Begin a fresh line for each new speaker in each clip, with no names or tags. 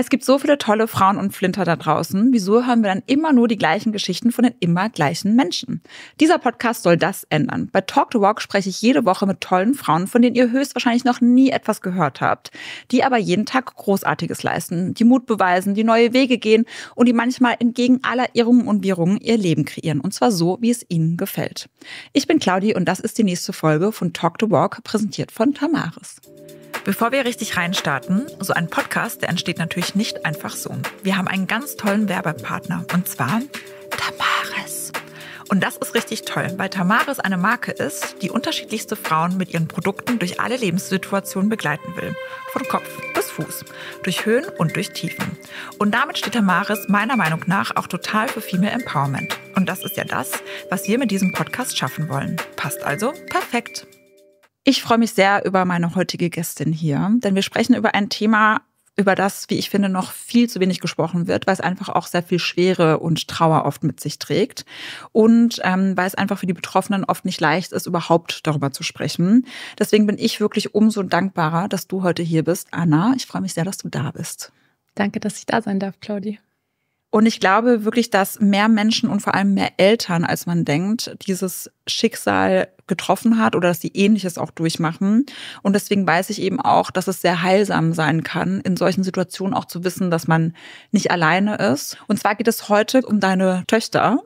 Es gibt so viele tolle Frauen und Flinter da draußen. Wieso hören wir dann immer nur die gleichen Geschichten von den immer gleichen Menschen? Dieser Podcast soll das ändern. Bei Talk to Walk spreche ich jede Woche mit tollen Frauen, von denen ihr höchstwahrscheinlich noch nie etwas gehört habt, die aber jeden Tag Großartiges leisten, die Mut beweisen, die neue Wege gehen und die manchmal entgegen aller Irrungen und Wirrungen ihr Leben kreieren. Und zwar so, wie es ihnen gefällt. Ich bin Claudi und das ist die nächste Folge von Talk to Walk, präsentiert von Tamaris. Bevor wir richtig reinstarten, so ein Podcast, der entsteht natürlich nicht einfach so. Wir haben einen ganz tollen Werbepartner und zwar Tamaris. Und das ist richtig toll, weil Tamaris eine Marke ist, die unterschiedlichste Frauen mit ihren Produkten durch alle Lebenssituationen begleiten will. Von Kopf bis Fuß. Durch Höhen und durch Tiefen. Und damit steht Tamaris meiner Meinung nach auch total für Female Empowerment. Und das ist ja das, was wir mit diesem Podcast schaffen wollen. Passt also perfekt. Ich freue mich sehr über meine heutige Gästin hier, denn wir sprechen über ein Thema, über das, wie ich finde, noch viel zu wenig gesprochen wird, weil es einfach auch sehr viel Schwere und Trauer oft mit sich trägt und ähm, weil es einfach für die Betroffenen oft nicht leicht ist, überhaupt darüber zu sprechen. Deswegen bin ich wirklich umso dankbarer, dass du heute hier bist, Anna. Ich freue mich sehr, dass du da bist.
Danke, dass ich da sein darf, Claudi.
Und ich glaube wirklich, dass mehr Menschen und vor allem mehr Eltern, als man denkt, dieses Schicksal getroffen hat oder dass sie ähnliches auch durchmachen. Und deswegen weiß ich eben auch, dass es sehr heilsam sein kann, in solchen Situationen auch zu wissen, dass man nicht alleine ist. Und zwar geht es heute um deine Töchter.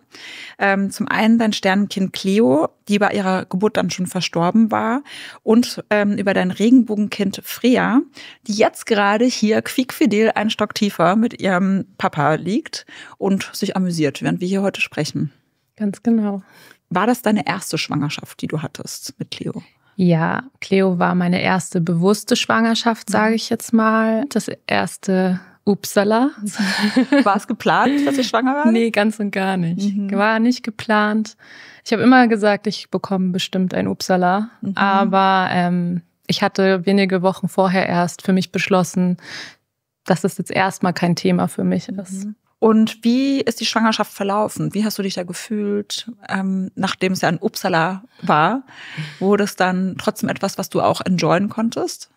Ähm, zum einen dein Sternenkind Cleo, die bei ihrer Geburt dann schon verstorben war, und ähm, über dein Regenbogenkind Freya, die jetzt gerade hier quiekfidel einen Stock tiefer mit ihrem Papa liegt und sich amüsiert, während wir hier heute sprechen. Ganz genau. War das deine erste Schwangerschaft, die du hattest mit Cleo?
Ja, Cleo war meine erste bewusste Schwangerschaft, mhm. sage ich jetzt mal. Das erste Upsala. War es geplant, dass ich schwanger war? Nee, ganz und gar nicht. Mhm. War nicht geplant. Ich habe immer gesagt, ich bekomme bestimmt ein Upsala. Mhm. Aber ähm, ich hatte wenige Wochen vorher erst für mich beschlossen, dass es jetzt erstmal kein Thema für mich ist. Mhm.
Und wie ist die Schwangerschaft verlaufen? Wie hast du dich da gefühlt, ähm, nachdem es ja in Uppsala war? Wurde es dann trotzdem etwas, was du auch enjoyen konntest?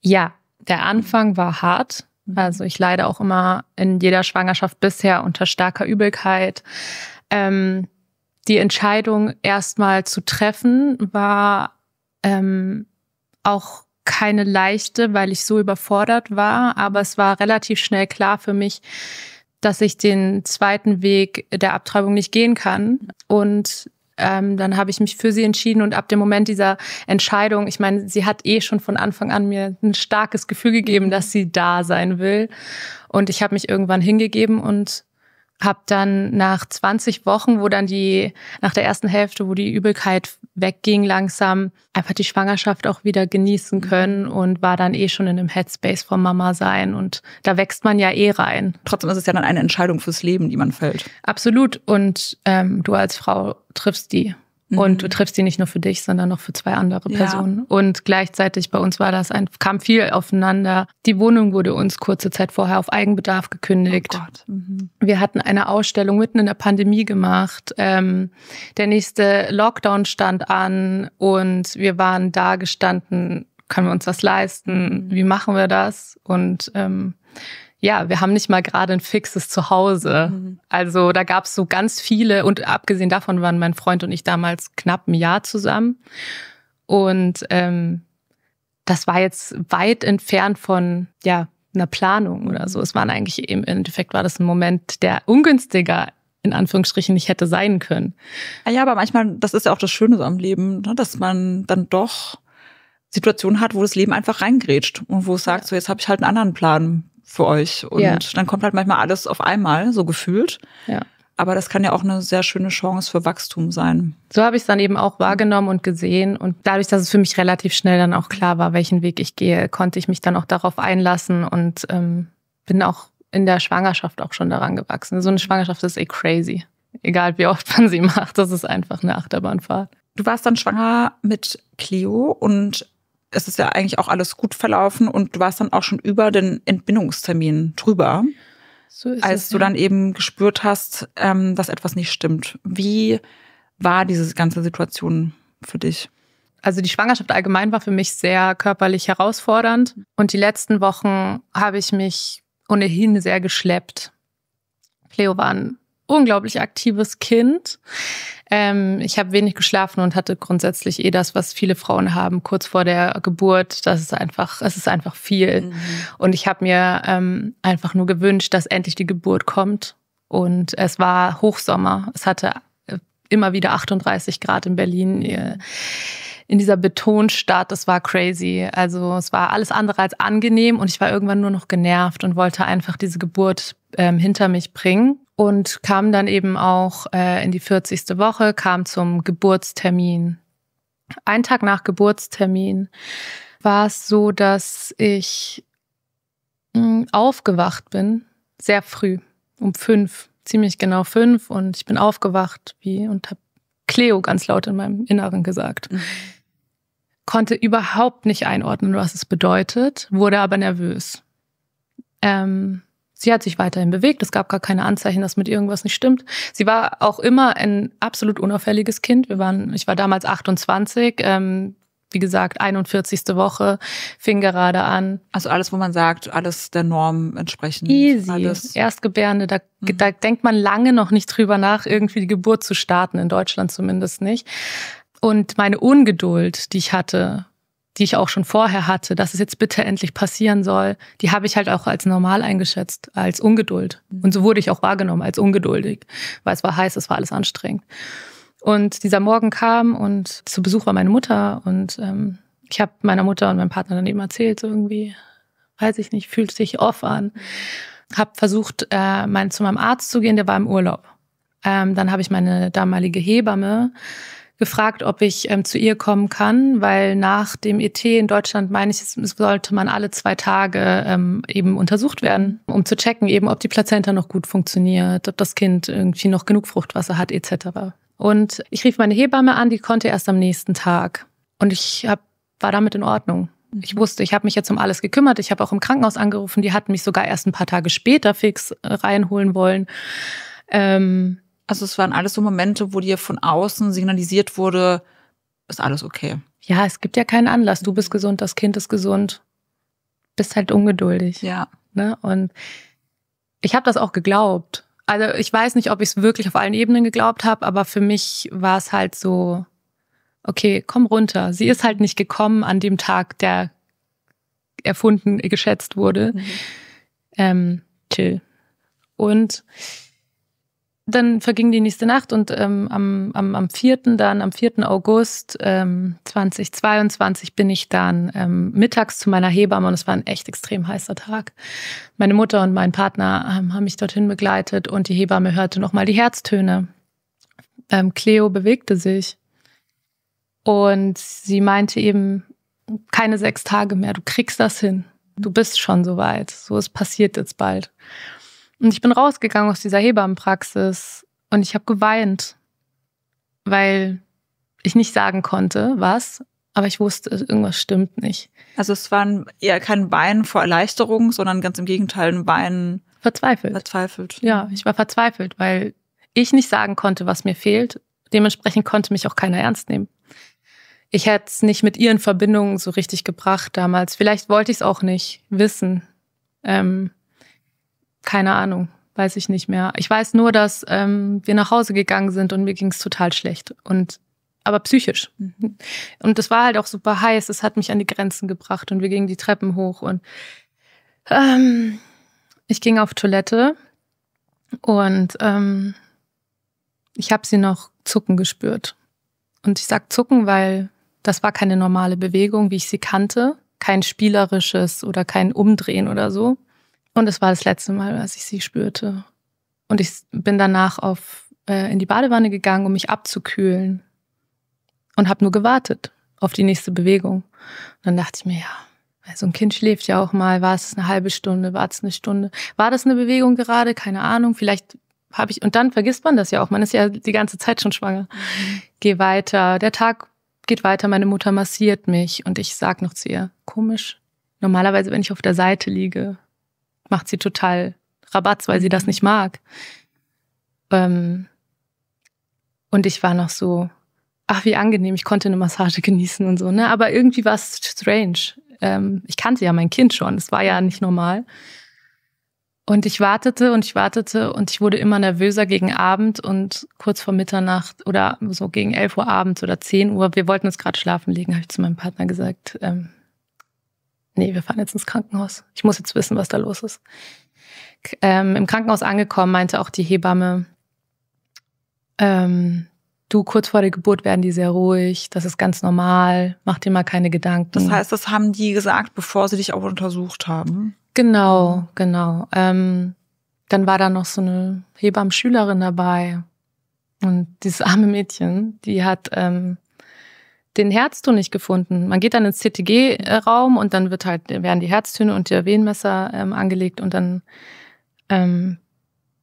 Ja, der Anfang war hart. Also ich leide auch immer in jeder Schwangerschaft bisher unter starker Übelkeit. Ähm, die Entscheidung erstmal zu treffen war ähm, auch keine leichte, weil ich so überfordert war. Aber es war relativ schnell klar für mich, dass ich den zweiten Weg der Abtreibung nicht gehen kann. Und ähm, dann habe ich mich für sie entschieden und ab dem Moment dieser Entscheidung, ich meine, sie hat eh schon von Anfang an mir ein starkes Gefühl gegeben, mhm. dass sie da sein will. Und ich habe mich irgendwann hingegeben und habe dann nach 20 Wochen, wo dann die, nach der ersten Hälfte, wo die Übelkeit wegging langsam, einfach die Schwangerschaft auch wieder genießen mhm. können und war dann eh schon in einem Headspace vom Mama sein und da wächst man ja eh rein. Trotzdem ist es ja dann eine Entscheidung fürs Leben, die man fällt. Absolut und ähm, du als Frau triffst die Mhm. Und du mhm. triffst die nicht nur für dich, sondern noch für zwei andere Personen. Ja. Und gleichzeitig bei uns war das ein, kam viel aufeinander. Die Wohnung wurde uns kurze Zeit vorher auf Eigenbedarf gekündigt. Oh mhm. Wir hatten eine Ausstellung mitten in der Pandemie gemacht. Ähm, der nächste Lockdown stand an und wir waren da gestanden. Können wir uns das leisten? Mhm. Wie machen wir das? Und ähm, ja, wir haben nicht mal gerade ein fixes Zuhause. Mhm. Also da gab es so ganz viele und abgesehen davon waren mein Freund und ich damals knapp ein Jahr zusammen. Und ähm, das war jetzt weit entfernt von ja einer Planung oder mhm. so. Es waren eigentlich eben im Endeffekt war das ein Moment, der ungünstiger in Anführungsstrichen nicht hätte sein können. Ah ja, aber manchmal, das ist ja auch das Schöne so am Leben, ne, dass man dann doch
Situationen hat, wo das Leben einfach reingrätscht und wo es sagt, so jetzt habe ich halt einen anderen Plan für euch. Und ja. dann kommt halt manchmal alles auf einmal, so gefühlt. Ja. Aber das kann ja auch eine
sehr schöne Chance für Wachstum sein. So habe ich es dann eben auch wahrgenommen und gesehen. Und dadurch, dass es für mich relativ schnell dann auch klar war, welchen Weg ich gehe, konnte ich mich dann auch darauf einlassen und ähm, bin auch in der Schwangerschaft auch schon daran gewachsen. So eine Schwangerschaft ist eh crazy. Egal wie oft man sie macht, das ist einfach eine Achterbahnfahrt. Du warst dann schwanger mit Cleo
und es ist ja eigentlich auch alles gut verlaufen und du warst dann auch schon über den Entbindungstermin drüber.
So als es, du ja. dann
eben gespürt hast, ähm, dass etwas nicht stimmt.
Wie war diese ganze Situation für dich? Also die Schwangerschaft allgemein war für mich sehr körperlich herausfordernd und die letzten Wochen habe ich mich ohnehin sehr geschleppt. Cleo war ein unglaublich aktives Kind. Ähm, ich habe wenig geschlafen und hatte grundsätzlich eh das, was viele Frauen haben, kurz vor der Geburt. Das ist einfach, es ist einfach viel. Mhm. Und ich habe mir ähm, einfach nur gewünscht, dass endlich die Geburt kommt. Und es war Hochsommer. Es hatte äh, immer wieder 38 Grad in Berlin. In dieser Betonstadt, das war crazy. Also es war alles andere als angenehm und ich war irgendwann nur noch genervt und wollte einfach diese Geburt ähm, hinter mich bringen und kam dann eben auch äh, in die 40. Woche, kam zum Geburtstermin. Ein Tag nach Geburtstermin war es so, dass ich hm, aufgewacht bin, sehr früh, um fünf, ziemlich genau fünf, und ich bin aufgewacht wie und habe Cleo ganz laut in meinem Inneren gesagt. Mhm. Konnte überhaupt nicht einordnen, was es bedeutet, wurde aber nervös. Ähm, Sie hat sich weiterhin bewegt. Es gab gar keine Anzeichen, dass mit irgendwas nicht stimmt. Sie war auch immer ein absolut unauffälliges Kind. Wir waren, ich war damals 28. Ähm, wie gesagt, 41. Woche fing gerade an. Also alles, wo man sagt, alles der Norm entsprechend. Easy. Alles. Erstgebärende, da, mhm. da denkt man lange noch nicht drüber nach, irgendwie die Geburt zu starten, in Deutschland zumindest nicht. Und meine Ungeduld, die ich hatte, die ich auch schon vorher hatte, dass es jetzt bitte endlich passieren soll, die habe ich halt auch als normal eingeschätzt, als Ungeduld. Mhm. Und so wurde ich auch wahrgenommen, als ungeduldig, weil es war heiß, es war alles anstrengend. Und dieser Morgen kam und zu Besuch war meine Mutter und ähm, ich habe meiner Mutter und meinem Partner dann eben erzählt, so irgendwie, weiß ich nicht, fühlt sich off an. Hab versucht, äh, mein, zu meinem Arzt zu gehen, der war im Urlaub. Ähm, dann habe ich meine damalige Hebamme gefragt, ob ich ähm, zu ihr kommen kann, weil nach dem ET in Deutschland meine ich, sollte man alle zwei Tage ähm, eben untersucht werden, um zu checken, eben ob die Plazenta noch gut funktioniert, ob das Kind irgendwie noch genug Fruchtwasser hat etc. Und ich rief meine Hebamme an, die konnte erst am nächsten Tag. Und ich hab, war damit in Ordnung. Ich mhm. wusste, ich habe mich jetzt um alles gekümmert. Ich habe auch im Krankenhaus angerufen. Die hatten mich sogar erst ein paar Tage später fix äh, reinholen wollen. Ähm, also es waren
alles so Momente, wo dir von außen signalisiert wurde, ist alles okay.
Ja, es gibt ja keinen Anlass. Du bist gesund, das Kind ist gesund. Bist halt ungeduldig. Ja. Ne? Und ich habe das auch geglaubt. Also ich weiß nicht, ob ich es wirklich auf allen Ebenen geglaubt habe, aber für mich war es halt so, okay, komm runter. Sie ist halt nicht gekommen an dem Tag, der erfunden, geschätzt wurde. Mhm. Ähm, chill. Und dann verging die nächste Nacht und ähm, am, am, am 4. dann, am 4. August ähm, 2022 bin ich dann ähm, mittags zu meiner Hebamme und es war ein echt extrem heißer Tag. Meine Mutter und mein Partner ähm, haben mich dorthin begleitet und die Hebamme hörte nochmal die Herztöne. Ähm, Cleo bewegte sich und sie meinte eben, keine sechs Tage mehr, du kriegst das hin. Du bist schon so weit. So, es passiert jetzt bald. Und ich bin rausgegangen aus dieser Hebammenpraxis und ich habe geweint, weil ich nicht sagen konnte, was, aber ich wusste, irgendwas stimmt nicht.
Also es war eher kein Weinen vor Erleichterung, sondern ganz im Gegenteil
ein Weinen. Verzweifelt. Verzweifelt. Ja, ich war verzweifelt, weil ich nicht sagen konnte, was mir fehlt. Dementsprechend konnte mich auch keiner ernst nehmen. Ich hätte es nicht mit ihren Verbindungen so richtig gebracht damals. Vielleicht wollte ich es auch nicht wissen. Ähm, keine Ahnung, weiß ich nicht mehr. Ich weiß nur, dass ähm, wir nach Hause gegangen sind und mir ging es total schlecht. Und aber psychisch. Mhm. Und das war halt auch super heiß. Es hat mich an die Grenzen gebracht und wir gingen die Treppen hoch und ähm, ich ging auf Toilette und ähm, ich habe sie noch zucken gespürt. Und ich sag zucken, weil das war keine normale Bewegung, wie ich sie kannte. Kein spielerisches oder kein Umdrehen oder so, und es war das letzte Mal, als ich sie spürte. Und ich bin danach auf, äh, in die Badewanne gegangen, um mich abzukühlen. Und habe nur gewartet auf die nächste Bewegung. Und dann dachte ich mir, ja, so also ein Kind schläft ja auch mal. War es eine halbe Stunde? War es eine Stunde? War das eine Bewegung gerade? Keine Ahnung. Vielleicht habe ich. Und dann vergisst man das ja auch. Man ist ja die ganze Zeit schon schwanger. Mhm. Geh weiter. Der Tag geht weiter. Meine Mutter massiert mich. Und ich sag noch zu ihr, komisch. Normalerweise, wenn ich auf der Seite liege, macht sie total Rabatz, weil sie das mhm. nicht mag. Ähm, und ich war noch so, ach, wie angenehm, ich konnte eine Massage genießen und so, ne? Aber irgendwie war es strange. Ähm, ich kannte ja mein Kind schon, es war ja nicht normal. Und ich wartete und ich wartete und ich wurde immer nervöser gegen Abend und kurz vor Mitternacht oder so gegen 11 Uhr abends oder 10 Uhr, wir wollten uns gerade schlafen legen, habe ich zu meinem Partner gesagt, ähm, nee, wir fahren jetzt ins Krankenhaus. Ich muss jetzt wissen, was da los ist. Ähm, Im Krankenhaus angekommen, meinte auch die Hebamme, ähm, du, kurz vor der Geburt werden die sehr ruhig, das ist ganz normal, mach dir mal keine Gedanken. Das heißt,
das haben die gesagt, bevor sie dich auch untersucht haben?
Genau, genau. Ähm, dann war da noch so eine Hebammenschülerin dabei. Und dieses arme Mädchen, die hat ähm, den Herzton nicht gefunden. Man geht dann ins CTG-Raum und dann wird halt, werden die Herztöne und die Venenmesser ähm, angelegt und dann ähm,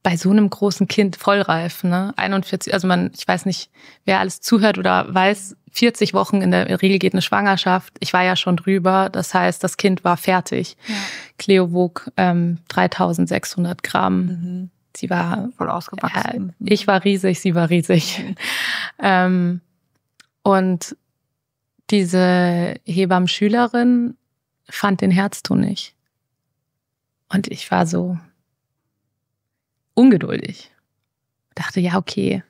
bei so einem großen Kind vollreif, ne? 41, also man, ich weiß nicht, wer alles zuhört oder weiß, 40 Wochen in der Regel geht eine Schwangerschaft. Ich war ja schon drüber, das heißt, das Kind war fertig. Ja. Cleo wog ähm, 3600 Gramm. Mhm. Sie war voll ausgewachsen. Äh, ich war riesig, sie war riesig. Mhm. ähm, und diese Hebammen-Schülerin fand den Herzton nicht. Und ich war so ungeduldig. Dachte, ja, okay,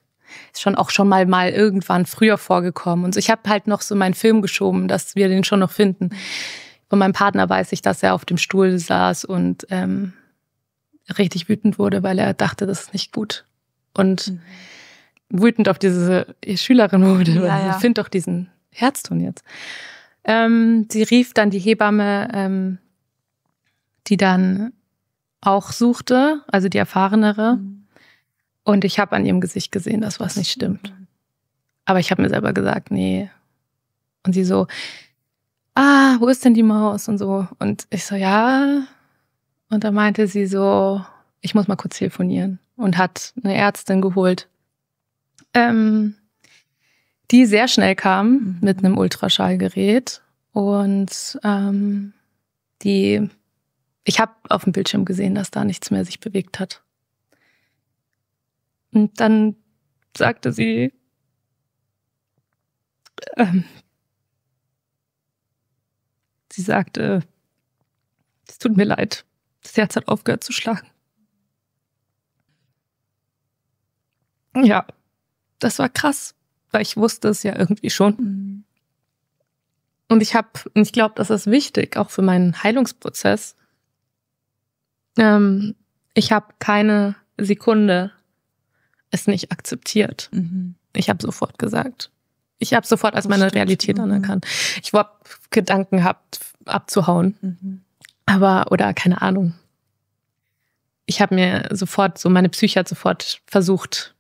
ist schon auch schon mal, mal irgendwann früher vorgekommen. Und ich habe halt noch so meinen Film geschoben, dass wir den schon noch finden. Von meinem Partner weiß ich, dass er auf dem Stuhl saß und ähm, richtig wütend wurde, weil er dachte, das ist nicht gut. Und mhm. wütend auf diese Schülerin wurde. Ja, ja. Find doch diesen Herz jetzt. Ähm, sie rief dann die Hebamme, ähm, die dann auch suchte, also die erfahrenere. Mhm. Und ich habe an ihrem Gesicht gesehen, dass was nicht stimmt. Aber ich habe mir selber gesagt, nee. Und sie so, ah, wo ist denn die Maus und so. Und ich so, ja. Und da meinte sie so, ich muss mal kurz telefonieren. Und hat eine Ärztin geholt. Ähm, die sehr schnell kam mhm. mit einem Ultraschallgerät. Und ähm, die, ich habe auf dem Bildschirm gesehen, dass da nichts mehr sich bewegt hat. Und dann sagte sie, ähm, sie sagte, es tut mir leid, das Herz hat aufgehört zu schlagen. Ja, das war krass weil ich wusste es ja irgendwie schon. Mhm. Und ich habe, und ich glaube, das ist wichtig, auch für meinen Heilungsprozess. Ähm, ich habe keine Sekunde es nicht akzeptiert. Mhm. Ich habe sofort gesagt. Ich habe sofort als meine Realität mhm. anerkannt. Ich habe Gedanken gehabt, abzuhauen. Mhm. Aber, oder keine Ahnung. Ich habe mir sofort, so meine Psyche hat sofort versucht,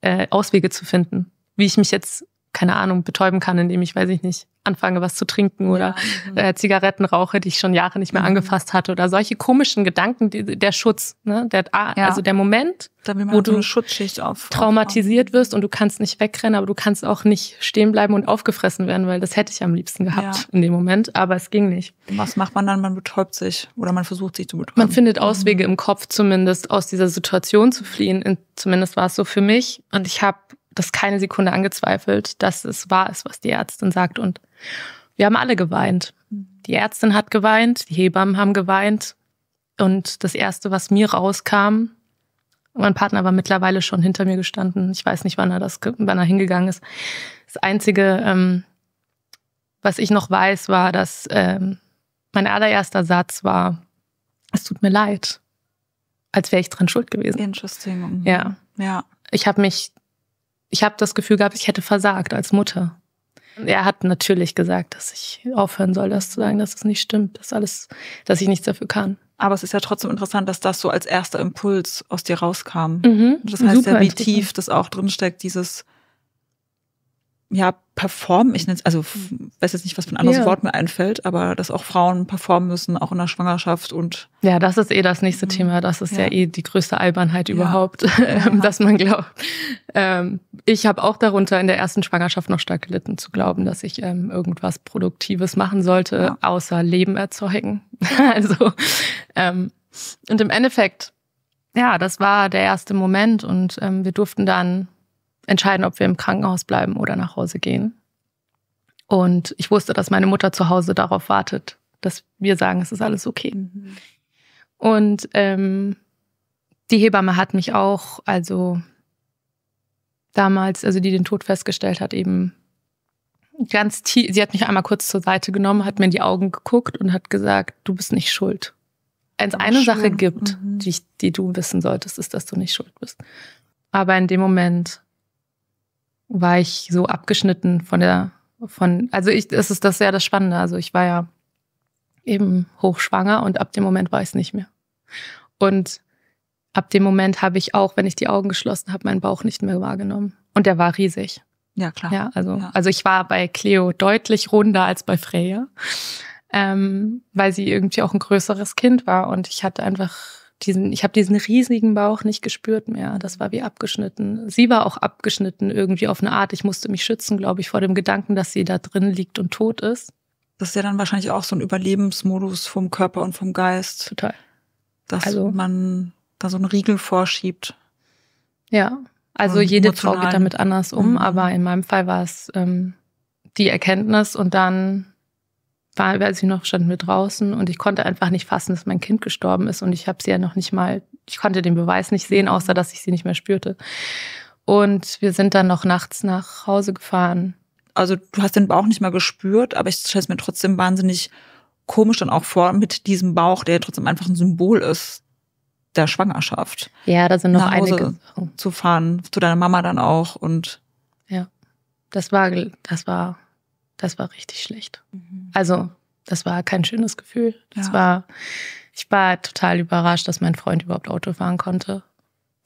äh, Auswege zu finden wie ich mich jetzt, keine Ahnung, betäuben kann, indem ich, weiß ich nicht, anfange, was zu trinken oder ja, äh, Zigaretten rauche, die ich schon Jahre nicht mehr mhm. angefasst hatte oder solche komischen Gedanken, die, der Schutz, ne? der, ah, ja. also der Moment, wo du Schutzschicht auf, traumatisiert auf. wirst und du kannst nicht wegrennen, aber du kannst auch nicht stehen bleiben und aufgefressen werden, weil das hätte ich am liebsten gehabt ja. in dem Moment, aber es ging nicht. Und was macht man dann? Man betäubt sich oder man versucht sich zu betäuben. Man findet Auswege mhm. im Kopf zumindest, aus dieser Situation zu fliehen. In, zumindest war es so für mich und ich habe das keine Sekunde angezweifelt, dass es wahr ist, was die Ärztin sagt. Und wir haben alle geweint. Die Ärztin hat geweint, die Hebammen haben geweint. Und das Erste, was mir rauskam, mein Partner war mittlerweile schon hinter mir gestanden. Ich weiß nicht, wann er das, wann er hingegangen ist. Das einzige, ähm, was ich noch weiß, war, dass ähm, mein allererster Satz war: Es tut mir leid, als wäre ich dran schuld gewesen. Interesting. Ja, ja. Ich habe mich ich habe das Gefühl gehabt, ich hätte versagt als Mutter. Er hat natürlich gesagt, dass ich aufhören soll, das zu sagen, dass es das nicht stimmt, dass alles, dass ich nichts dafür kann.
Aber es ist ja trotzdem interessant, dass das so als erster Impuls aus dir rauskam. Mhm, das heißt ja, wie tief das auch drinsteckt, dieses ja, performen, ich nenne es, also mhm. weiß jetzt nicht, was für ein anderes ja. Wort mir einfällt, aber dass auch Frauen performen müssen, auch in der Schwangerschaft und.
Ja, das ist eh das nächste mhm. Thema. Das ist ja, ja eh die größte Albernheit überhaupt, ja. Ähm, dass man glaubt. Ähm, ich habe auch darunter in der ersten Schwangerschaft noch stark gelitten, zu glauben, dass ich ähm, irgendwas Produktives machen sollte, außer Leben erzeugen. also, ähm, und im Endeffekt, ja, das war der erste Moment und ähm, wir durften dann entscheiden, ob wir im Krankenhaus bleiben oder nach Hause gehen. Und ich wusste, dass meine Mutter zu Hause darauf wartet, dass wir sagen, es ist alles okay. Mhm. Und ähm, die Hebamme hat mich auch, also damals, also die den Tod festgestellt hat, eben ganz tief, sie hat mich einmal kurz zur Seite genommen, hat mir in die Augen geguckt und hat gesagt, du bist nicht schuld. Wenn es eine schlimm. Sache gibt, mhm. die, die du wissen solltest, ist, dass du nicht schuld bist. Aber in dem Moment war ich so abgeschnitten von der, von, also ich, das ist das sehr das Spannende. Also ich war ja eben hochschwanger und ab dem Moment war ich es nicht mehr. Und ab dem Moment habe ich auch, wenn ich die Augen geschlossen habe, meinen Bauch nicht mehr wahrgenommen. Und der war riesig. Ja, klar. Ja, also, ja. also ich war bei Cleo deutlich runder als bei Freya, ähm, weil sie irgendwie auch ein größeres Kind war und ich hatte einfach diesen, ich habe diesen riesigen Bauch nicht gespürt mehr. Das war wie abgeschnitten. Sie war auch abgeschnitten irgendwie auf eine Art. Ich musste mich schützen, glaube ich, vor dem Gedanken, dass sie da drin liegt und tot ist. Das ist ja dann wahrscheinlich auch so ein Überlebensmodus vom Körper und vom Geist. Total. Dass also, man da so einen Riegel vorschiebt. Ja, also jede Frau geht damit anders um, mhm. aber in meinem Fall war es ähm, die Erkenntnis und dann war, weil sie noch, standen mit draußen und ich konnte einfach nicht fassen, dass mein Kind gestorben ist und ich habe sie ja noch nicht mal, ich konnte den Beweis nicht sehen, außer dass ich sie nicht mehr spürte. Und wir sind dann noch nachts nach Hause gefahren. Also du hast den Bauch nicht mal gespürt, aber ich stelle es mir
trotzdem wahnsinnig komisch dann auch vor mit diesem Bauch, der ja trotzdem einfach ein Symbol ist der Schwangerschaft.
Ja, da sind noch einige
zu fahren zu deiner Mama dann auch
und ja, das war das war das war richtig schlecht. Mhm. Also, das war kein schönes Gefühl. Das ja. war, ich war total überrascht, dass mein Freund überhaupt Auto fahren konnte.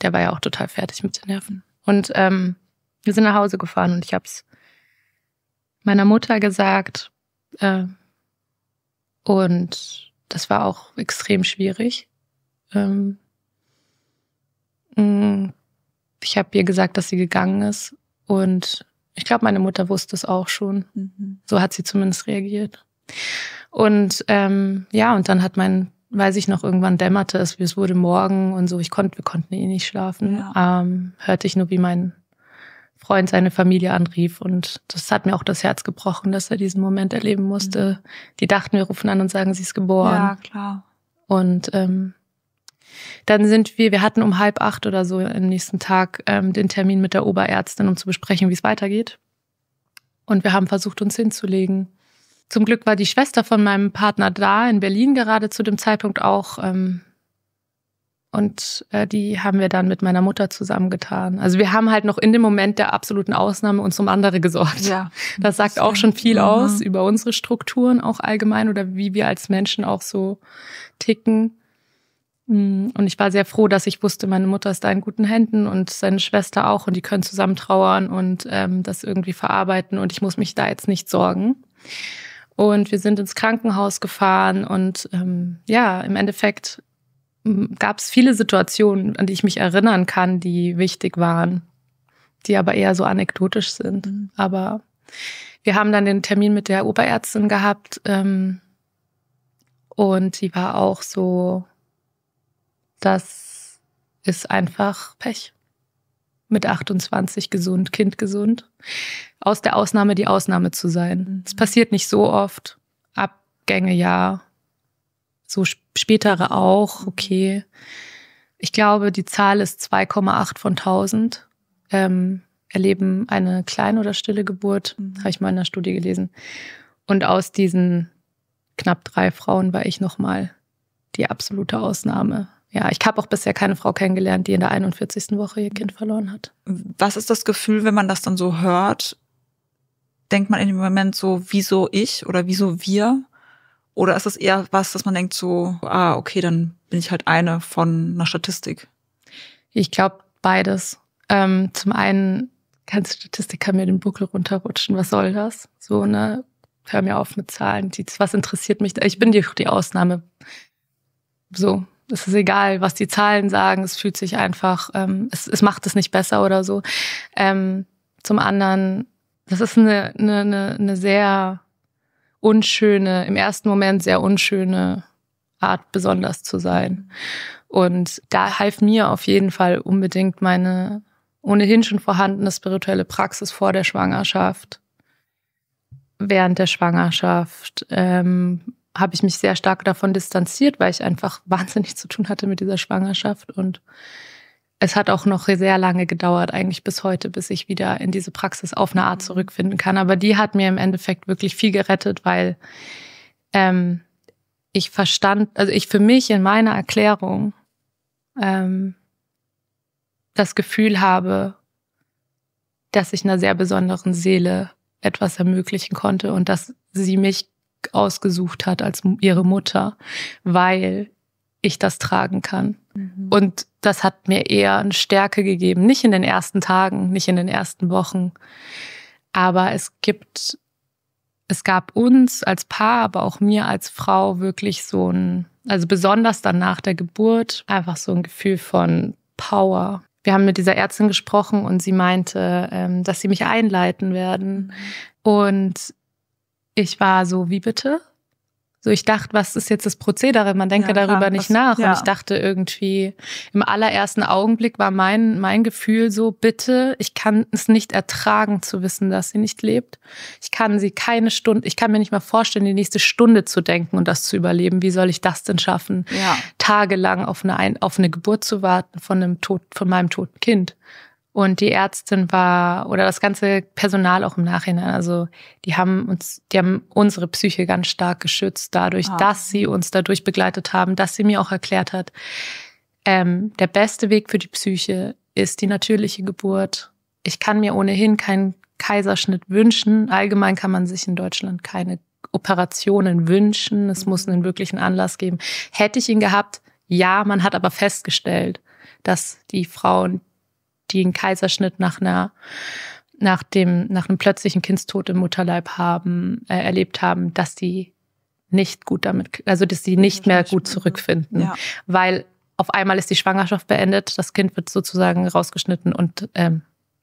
Der war ja auch total fertig mit den Nerven. Und ähm, wir sind nach Hause gefahren und ich habe es meiner Mutter gesagt. Äh, und das war auch extrem schwierig. Ähm, mm, ich habe ihr gesagt, dass sie gegangen ist und ich glaube, meine Mutter wusste es auch schon. Mhm. So hat sie zumindest reagiert. Und ähm, ja, und dann hat mein, weiß ich noch, irgendwann dämmerte es, es wurde morgen und so. Ich konnte, wir konnten eh nicht schlafen. Ja. Ähm, hörte ich nur, wie mein Freund seine Familie anrief und das hat mir auch das Herz gebrochen, dass er diesen Moment erleben musste. Mhm. Die dachten, wir rufen an und sagen, sie ist geboren. Ja, klar. Und ähm, dann sind wir, wir hatten um halb acht oder so am nächsten Tag ähm, den Termin mit der Oberärztin, um zu besprechen, wie es weitergeht. Und wir haben versucht, uns hinzulegen. Zum Glück war die Schwester von meinem Partner da, in Berlin gerade zu dem Zeitpunkt auch. Ähm, und äh, die haben wir dann mit meiner Mutter zusammengetan. Also wir haben halt noch in dem Moment der absoluten Ausnahme uns um andere gesorgt. Ja. Das sagt auch schon viel aus über unsere Strukturen auch allgemein oder wie wir als Menschen auch so ticken. Mm, und ich war sehr froh, dass ich wusste, meine Mutter ist da in guten Händen und seine Schwester auch und die können zusammen trauern und ähm, das irgendwie verarbeiten und ich muss mich da jetzt nicht sorgen. Und wir sind ins Krankenhaus gefahren und ähm, ja, im Endeffekt mm, gab es viele Situationen, an die ich mich erinnern kann, die wichtig waren, die aber eher so anekdotisch sind. Mhm. Aber wir haben dann den Termin mit der Oberärztin gehabt ähm, und die war auch so das ist einfach Pech. Mit 28 gesund, Kind gesund. Aus der Ausnahme die Ausnahme zu sein. Mhm. Es passiert nicht so oft. Abgänge ja. So spätere auch, mhm. okay. Ich glaube, die Zahl ist 2,8 von 1000. Ähm, erleben eine kleine oder stille Geburt, mhm. habe ich mal in der Studie gelesen. Und aus diesen knapp drei Frauen war ich nochmal die absolute Ausnahme ja, ich habe auch bisher keine Frau kennengelernt, die in der 41. Woche ihr Kind verloren hat. Was
ist das Gefühl, wenn man das dann so hört? Denkt man in dem Moment so, wieso ich oder wieso wir? Oder ist das eher was, dass man denkt so, ah, okay, dann bin ich halt eine
von einer Statistik? Ich glaube, beides. Ähm, zum einen kann Statistiker mir den Buckel runterrutschen. Was soll das? So, ne? Hör mir auf mit Zahlen. Die, was interessiert mich? Da? Ich bin die, die Ausnahme. So, es ist egal, was die Zahlen sagen, es fühlt sich einfach, ähm, es, es macht es nicht besser oder so. Ähm, zum anderen, das ist eine, eine, eine sehr unschöne, im ersten Moment sehr unschöne Art, besonders zu sein. Und da half mir auf jeden Fall unbedingt meine ohnehin schon vorhandene spirituelle Praxis vor der Schwangerschaft, während der Schwangerschaft, ähm, habe ich mich sehr stark davon distanziert, weil ich einfach wahnsinnig zu tun hatte mit dieser Schwangerschaft. Und es hat auch noch sehr lange gedauert, eigentlich bis heute, bis ich wieder in diese Praxis auf eine Art mhm. zurückfinden kann. Aber die hat mir im Endeffekt wirklich viel gerettet, weil ähm, ich verstand, also ich für mich in meiner Erklärung ähm, das Gefühl habe, dass ich einer sehr besonderen Seele etwas ermöglichen konnte und dass sie mich ausgesucht hat als ihre Mutter, weil ich das tragen kann. Mhm. Und das hat mir eher eine Stärke gegeben. Nicht in den ersten Tagen, nicht in den ersten Wochen. Aber es gibt, es gab uns als Paar, aber auch mir als Frau wirklich so ein, also besonders dann nach der Geburt, einfach so ein Gefühl von Power. Wir haben mit dieser Ärztin gesprochen und sie meinte, ähm, dass sie mich einleiten werden. Mhm. Und ich war so, wie bitte? So, ich dachte, was ist jetzt das Prozedere? Man denke ja, darüber nicht was, nach. Ja. Und ich dachte irgendwie, im allerersten Augenblick war mein, mein Gefühl so, bitte, ich kann es nicht ertragen zu wissen, dass sie nicht lebt. Ich kann sie keine Stunde, ich kann mir nicht mal vorstellen, die nächste Stunde zu denken und das zu überleben. Wie soll ich das denn schaffen? Ja. Tagelang auf eine, auf eine Geburt zu warten von einem Tod, von meinem toten Kind. Und die Ärztin war oder das ganze Personal auch im Nachhinein. Also die haben uns, die haben unsere Psyche ganz stark geschützt, dadurch, ah. dass sie uns dadurch begleitet haben, dass sie mir auch erklärt hat, ähm, der beste Weg für die Psyche ist die natürliche Geburt. Ich kann mir ohnehin keinen Kaiserschnitt wünschen. Allgemein kann man sich in Deutschland keine Operationen wünschen. Es muss mhm. einen wirklichen Anlass geben. Hätte ich ihn gehabt, ja, man hat aber festgestellt, dass die Frauen, die einen Kaiserschnitt nach einer nach dem nach einem plötzlichen Kindstod im Mutterleib haben äh, erlebt haben, dass die nicht gut damit, also dass sie nicht mehr gut zurückfinden, ja. weil auf einmal ist die Schwangerschaft beendet, das Kind wird sozusagen rausgeschnitten und ähm,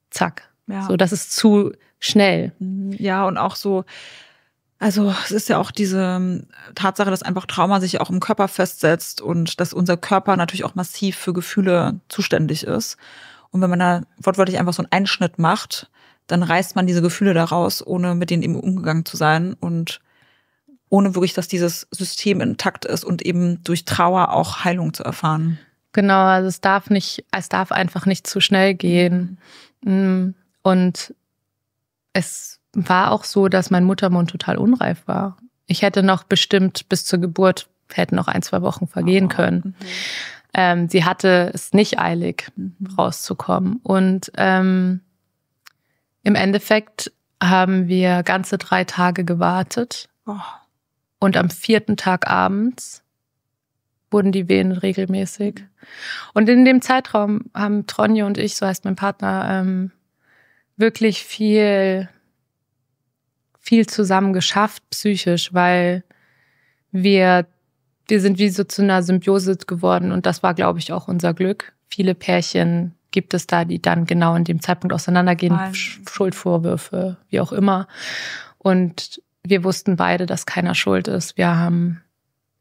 zack. Ja. So, das ist zu schnell. Mhm.
Ja, und auch so, also es ist ja auch diese ähm, Tatsache, dass einfach Trauma sich auch im Körper festsetzt und dass unser Körper natürlich auch massiv für Gefühle zuständig ist. Und wenn man da wortwörtlich einfach so einen Einschnitt macht, dann reißt man diese Gefühle daraus, ohne mit denen eben umgegangen zu sein und ohne wirklich, dass dieses System intakt ist und eben durch Trauer auch Heilung zu erfahren.
Genau, also es darf nicht, es darf einfach nicht zu schnell gehen. Mm. Und es war auch so, dass mein Muttermund total unreif war. Ich hätte noch bestimmt bis zur Geburt hätten noch ein, zwei Wochen vergehen oh. können. Mhm ähm, sie hatte es nicht eilig, mhm. rauszukommen. Und ähm, im Endeffekt haben wir ganze drei Tage gewartet. Oh. Und am vierten Tag abends wurden die Wehen regelmäßig. Und in dem Zeitraum haben Tronje und ich, so heißt mein Partner, ähm, wirklich viel, viel zusammen geschafft, psychisch, weil wir wir sind wie so zu einer Symbiose geworden und das war, glaube ich, auch unser Glück. Viele Pärchen gibt es da, die dann genau in dem Zeitpunkt auseinandergehen, Nein. Schuldvorwürfe, wie auch immer. Und wir wussten beide, dass keiner schuld ist. Wir haben,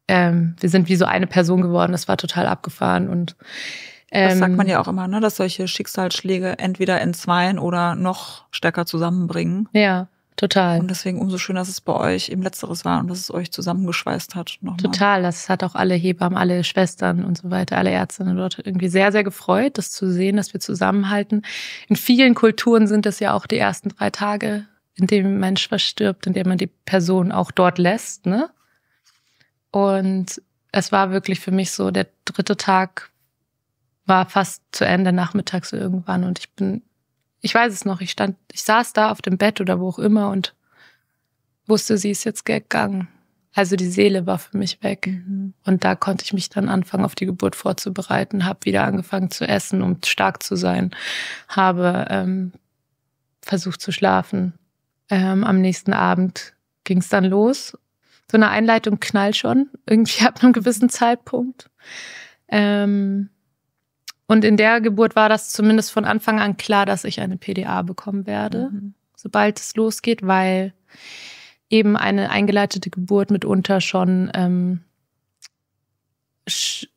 ähm, wir sind wie so eine Person geworden. Das war total abgefahren und ähm, das sagt ähm, man ja
auch immer, ne, dass solche Schicksalsschläge entweder entzweien oder noch stärker zusammenbringen. Ja. Total. Und deswegen umso schöner, dass es bei euch eben letzteres war und dass
es euch zusammengeschweißt hat. Nochmal. Total. Das hat auch alle Hebammen, alle Schwestern und so weiter, alle Ärztinnen dort irgendwie sehr, sehr gefreut, das zu sehen, dass wir zusammenhalten. In vielen Kulturen sind es ja auch die ersten drei Tage, in dem ein Mensch verstirbt, in dem man die Person auch dort lässt, ne? Und es war wirklich für mich so, der dritte Tag war fast zu Ende nachmittags irgendwann und ich bin ich weiß es noch, ich stand, ich saß da auf dem Bett oder wo auch immer und wusste, sie ist jetzt gegangen. Also die Seele war für mich weg. Mhm. Und da konnte ich mich dann anfangen, auf die Geburt vorzubereiten, habe wieder angefangen zu essen, um stark zu sein, habe ähm, versucht zu schlafen. Ähm, am nächsten Abend ging es dann los. So eine Einleitung knallt schon, irgendwie ab einem gewissen Zeitpunkt. Ähm, und in der Geburt war das zumindest von Anfang an klar, dass ich eine PDA bekommen werde, mhm. sobald es losgeht, weil eben eine eingeleitete Geburt mitunter schon, ähm, sch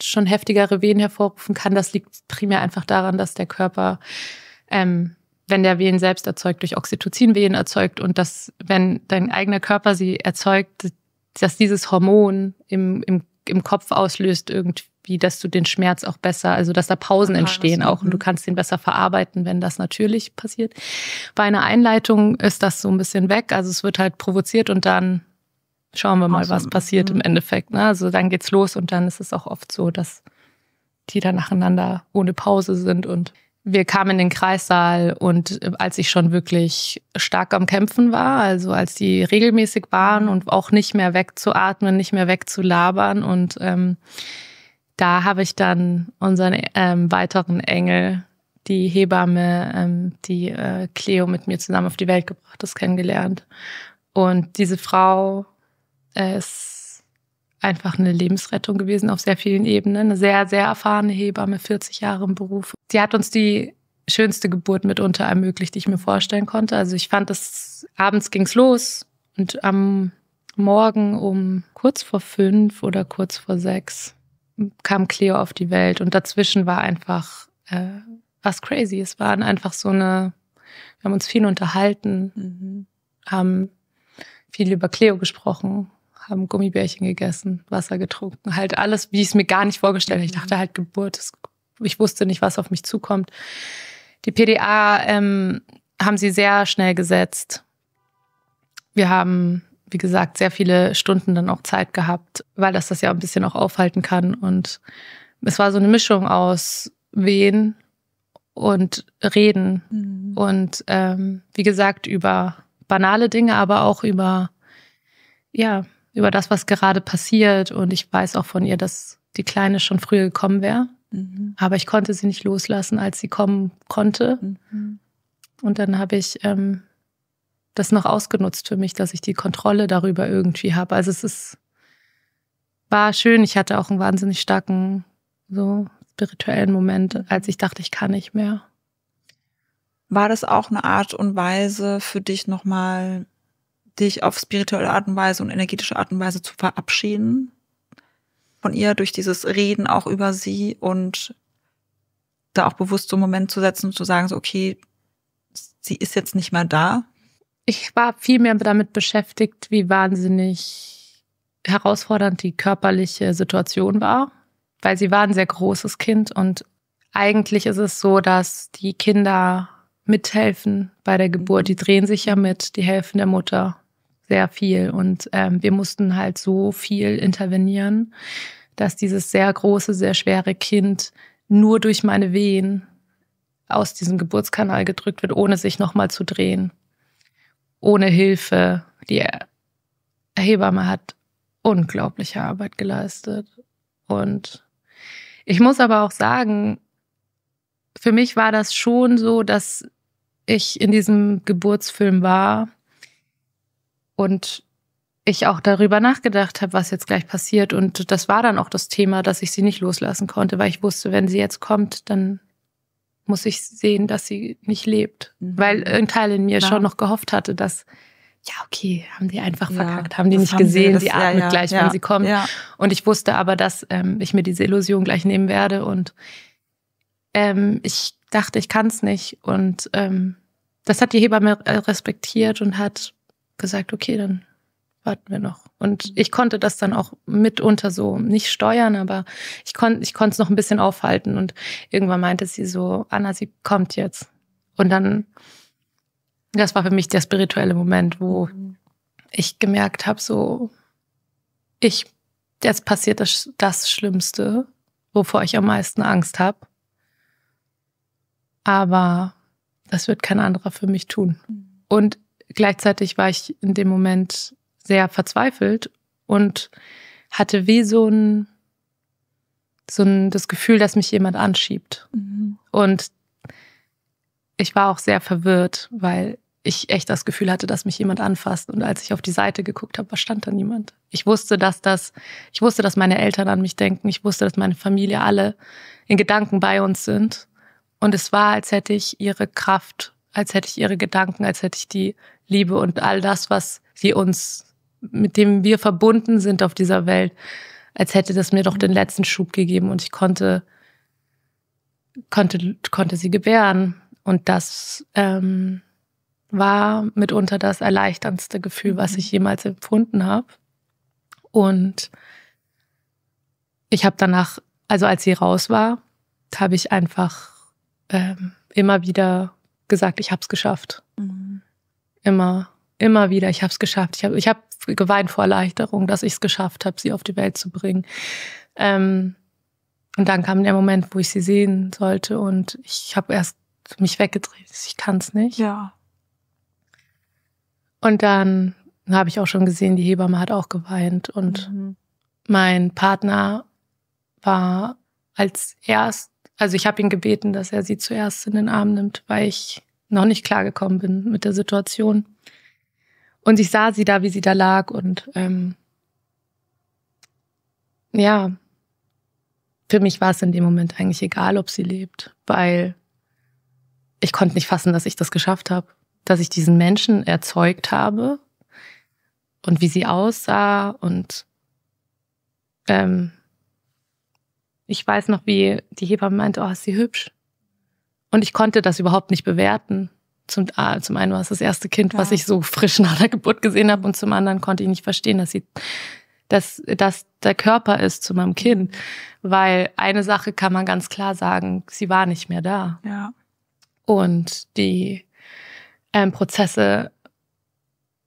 schon heftigere Wehen hervorrufen kann. Das liegt primär einfach daran, dass der Körper, ähm, wenn der Wehen selbst erzeugt, durch Oxytocin Wehen erzeugt und dass, wenn dein eigener Körper sie erzeugt, dass dieses Hormon im, im im Kopf auslöst, irgendwie, dass du den Schmerz auch besser, also dass da Pausen entstehen auch und du mhm. kannst den besser verarbeiten, wenn das natürlich passiert. Bei einer Einleitung ist das so ein bisschen weg. Also es wird halt provoziert und dann schauen wir mal, was passiert im mhm. Endeffekt. Ne? Also dann geht's los und dann ist es auch oft so, dass die dann nacheinander ohne Pause sind und wir kamen in den Kreissaal und äh, als ich schon wirklich stark am Kämpfen war, also als die regelmäßig waren und auch nicht mehr wegzuatmen, nicht mehr wegzulabern und ähm, da habe ich dann unseren ähm, weiteren Engel, die Hebamme, ähm, die äh, Cleo mit mir zusammen auf die Welt gebracht ist, kennengelernt. Und diese Frau ist äh, einfach eine Lebensrettung gewesen auf sehr vielen Ebenen. Eine sehr, sehr erfahrene Hebamme, 40 Jahre im Beruf. Sie hat uns die schönste Geburt mitunter ermöglicht, die ich mir vorstellen konnte. Also ich fand, dass abends ging's los und am Morgen um kurz vor fünf oder kurz vor sechs kam Cleo auf die Welt und dazwischen war einfach äh, was crazy. Es waren einfach so eine, wir haben uns viel unterhalten, mhm. haben viel über Cleo gesprochen, haben Gummibärchen gegessen, Wasser getrunken, halt alles, wie ich es mir gar nicht vorgestellt habe. Ich dachte halt Geburt, ist, ich wusste nicht, was auf mich zukommt. Die PDA ähm, haben sie sehr schnell gesetzt. Wir haben, wie gesagt, sehr viele Stunden dann auch Zeit gehabt, weil das das ja ein bisschen auch aufhalten kann. Und es war so eine Mischung aus Wehen und Reden mhm. und ähm, wie gesagt über banale Dinge, aber auch über ja, über das, was gerade passiert. Und ich weiß auch von ihr, dass die Kleine schon früher gekommen wäre. Mhm. Aber ich konnte sie nicht loslassen, als sie kommen konnte. Mhm. Und dann habe ich ähm, das noch ausgenutzt für mich, dass ich die Kontrolle darüber irgendwie habe. Also es ist, war schön. Ich hatte auch einen wahnsinnig starken, so spirituellen Moment, als ich dachte, ich kann nicht mehr.
War das auch eine Art und Weise für dich nochmal dich auf spirituelle Art und Weise und energetische Art und Weise zu verabschieden von ihr durch dieses Reden auch über sie und da auch bewusst so einen Moment zu setzen und zu sagen, so, okay,
sie ist jetzt nicht mehr da. Ich war viel mehr damit beschäftigt, wie wahnsinnig herausfordernd die körperliche Situation war, weil sie war ein sehr großes Kind und eigentlich ist es so, dass die Kinder mithelfen bei der Geburt. Die drehen sich ja mit, die helfen der Mutter sehr viel. Und ähm, wir mussten halt so viel intervenieren, dass dieses sehr große, sehr schwere Kind nur durch meine Wehen aus diesem Geburtskanal gedrückt wird, ohne sich nochmal zu drehen. Ohne Hilfe. Die Hebamme hat unglaubliche Arbeit geleistet. Und ich muss aber auch sagen, für mich war das schon so, dass ich in diesem Geburtsfilm war und ich auch darüber nachgedacht habe, was jetzt gleich passiert. Und das war dann auch das Thema, dass ich sie nicht loslassen konnte, weil ich wusste, wenn sie jetzt kommt, dann muss ich sehen, dass sie nicht lebt. Mhm. Weil ein Teil in mir ja. schon noch gehofft hatte, dass, ja, okay, haben die einfach verkackt, ja, haben die nicht haben gesehen, sie, das, sie atmet ja, gleich, wenn sie kommt. Und ich wusste aber, dass ähm, ich mir diese Illusion gleich nehmen werde. Und ähm, ich dachte, ich kann es nicht. Und ähm, das hat die Hebamme respektiert und hat gesagt, okay, dann warten wir noch. Und ich konnte das dann auch mitunter so nicht steuern, aber ich konnte ich es noch ein bisschen aufhalten. Und irgendwann meinte sie so, Anna, sie kommt jetzt. Und dann, das war für mich der spirituelle Moment, wo ich gemerkt habe, so, ich, jetzt passiert das, das Schlimmste, wovor ich am meisten Angst habe. Aber das wird kein anderer für mich tun. Mhm. Und gleichzeitig war ich in dem Moment sehr verzweifelt und hatte wie so ein, so ein, das Gefühl, dass mich jemand anschiebt. Mhm. Und ich war auch sehr verwirrt, weil ich echt das Gefühl hatte, dass mich jemand anfasst. Und als ich auf die Seite geguckt habe, stand da niemand. Ich wusste, dass das, ich wusste, dass meine Eltern an mich denken. Ich wusste, dass meine Familie alle in Gedanken bei uns sind. Und es war, als hätte ich ihre Kraft als hätte ich ihre Gedanken, als hätte ich die Liebe und all das, was sie uns, mit dem wir verbunden sind auf dieser Welt, als hätte das mir doch den letzten Schub gegeben und ich konnte, konnte, konnte sie gebären. Und das ähm, war mitunter das erleichterndste Gefühl, was mhm. ich jemals empfunden habe. Und ich habe danach, also als sie raus war, habe ich einfach ähm, immer wieder gesagt, ich habe es geschafft. Mhm. Immer, immer wieder, ich habe es geschafft. Ich habe ich hab geweint vor Erleichterung, dass ich es geschafft habe, sie auf die Welt zu bringen. Ähm, und dann kam der Moment, wo ich sie sehen sollte und ich habe erst mich weggedreht. Ich kann es nicht. Ja. Und dann habe ich auch schon gesehen, die Hebamme hat auch geweint und mhm. mein Partner war als erst also ich habe ihn gebeten, dass er sie zuerst in den Arm nimmt, weil ich noch nicht klargekommen bin mit der Situation. Und ich sah sie da, wie sie da lag und ähm, ja, für mich war es in dem Moment eigentlich egal, ob sie lebt, weil ich konnte nicht fassen, dass ich das geschafft habe, dass ich diesen Menschen erzeugt habe und wie sie aussah und ähm, ich weiß noch, wie die Hebamme meinte, oh, ist sie hübsch. Und ich konnte das überhaupt nicht bewerten. Zum, ah, zum einen war es das erste Kind, ja. was ich so frisch nach der Geburt gesehen habe, und zum anderen konnte ich nicht verstehen, dass sie, dass das der Körper ist zu meinem Kind, weil eine Sache kann man ganz klar sagen: Sie war nicht mehr da. Ja. Und die ähm, Prozesse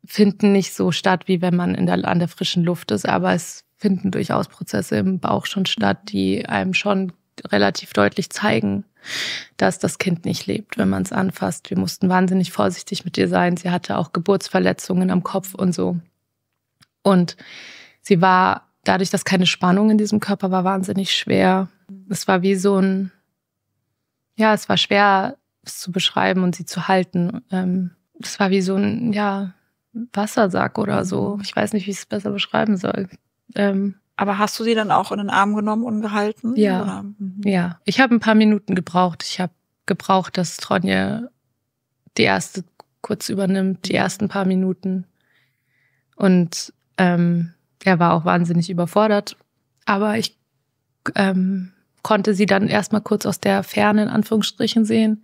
finden nicht so statt, wie wenn man in der, an der frischen Luft ist, aber es finden durchaus Prozesse im Bauch schon statt, die einem schon relativ deutlich zeigen, dass das Kind nicht lebt, wenn man es anfasst. Wir mussten wahnsinnig vorsichtig mit ihr sein. Sie hatte auch Geburtsverletzungen am Kopf und so. Und sie war dadurch, dass keine Spannung in diesem Körper war, wahnsinnig schwer. Es war wie so ein, ja, es war schwer, es zu beschreiben und sie zu halten. Ähm, es war wie so ein, ja, Wassersack oder so. Mhm. Ich weiß nicht, wie ich es besser beschreiben soll. Ähm,
aber hast du sie dann auch in den Arm
genommen und gehalten? Ja. Mhm. Ja. Ich habe ein paar Minuten gebraucht. Ich habe gebraucht, dass Tronje die erste kurz übernimmt, die mhm. ersten paar Minuten. Und ähm, er war auch wahnsinnig überfordert. Aber ich ähm, konnte sie dann erstmal kurz aus der Ferne in Anführungsstrichen sehen,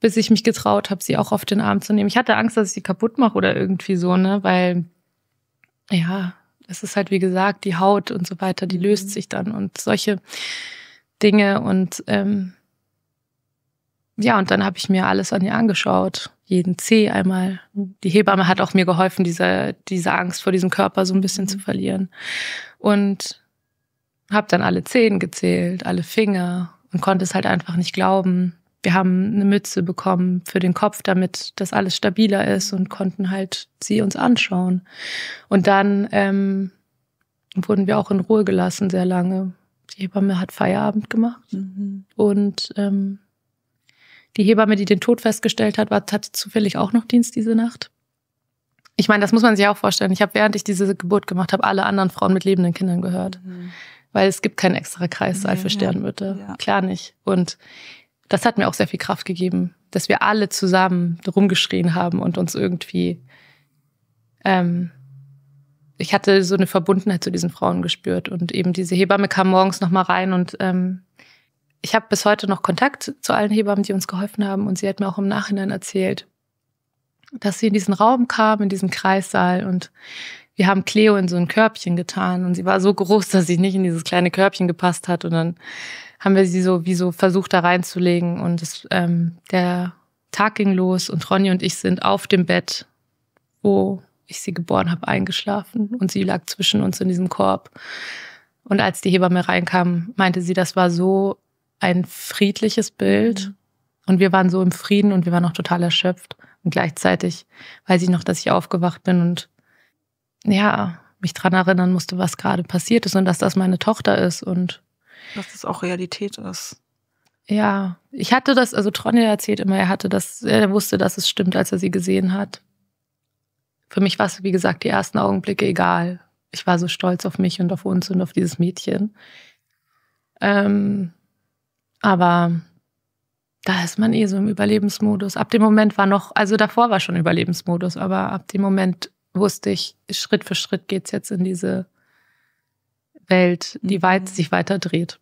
bis ich mich getraut habe, sie auch auf den Arm zu nehmen. Ich hatte Angst, dass ich sie kaputt mache oder irgendwie so, ne? Weil, ja, es ist halt, wie gesagt, die Haut und so weiter, die löst mhm. sich dann und solche Dinge. Und ähm, ja, und dann habe ich mir alles an ihr angeschaut. Jeden Zeh einmal. Mhm. Die Hebamme hat auch mir geholfen, diese, diese Angst vor diesem Körper so ein bisschen mhm. zu verlieren. Und habe dann alle Zehen gezählt, alle Finger und konnte es halt einfach nicht glauben wir haben eine Mütze bekommen für den Kopf, damit das alles stabiler ist und konnten halt sie uns anschauen. Und dann ähm, wurden wir auch in Ruhe gelassen sehr lange. Die Hebamme hat Feierabend gemacht mhm. und ähm, die Hebamme, die den Tod festgestellt hat, war, hatte zufällig auch noch Dienst diese Nacht. Ich meine, das muss man sich auch vorstellen. Ich habe, während ich diese Geburt gemacht habe, alle anderen Frauen mit lebenden Kindern gehört. Mhm. Weil es gibt keinen extra Kreis ja, für Sternmütter. Ja. Klar nicht. Und das hat mir auch sehr viel Kraft gegeben, dass wir alle zusammen rumgeschrien haben und uns irgendwie, ähm, ich hatte so eine Verbundenheit zu diesen Frauen gespürt und eben diese Hebamme kam morgens nochmal rein und ähm, ich habe bis heute noch Kontakt zu allen Hebammen, die uns geholfen haben und sie hat mir auch im Nachhinein erzählt, dass sie in diesen Raum kam, in diesen Kreissaal und wir haben Cleo in so ein Körbchen getan und sie war so groß, dass sie nicht in dieses kleine Körbchen gepasst hat und dann haben wir sie so wie so versucht da reinzulegen und es, ähm, der Tag ging los und Ronny und ich sind auf dem Bett, wo ich sie geboren habe, eingeschlafen mhm. und sie lag zwischen uns in diesem Korb. Und als die Hebamme reinkam, meinte sie, das war so ein friedliches Bild mhm. und wir waren so im Frieden und wir waren auch total erschöpft. Und gleichzeitig weiß ich noch, dass ich aufgewacht bin und ja, mich dran erinnern musste, was gerade passiert ist und dass das meine Tochter ist und
dass das auch Realität ist.
Ja, ich hatte das, also Tronja erzählt immer, er hatte das, er wusste, dass es stimmt, als er sie gesehen hat. Für mich war es, wie gesagt, die ersten Augenblicke egal. Ich war so stolz auf mich und auf uns und auf dieses Mädchen. Ähm, aber da ist man eh so im Überlebensmodus. Ab dem Moment war noch, also davor war schon Überlebensmodus, aber ab dem Moment wusste ich, Schritt für Schritt geht es jetzt in diese Welt, die mhm. weit, sich weiter dreht.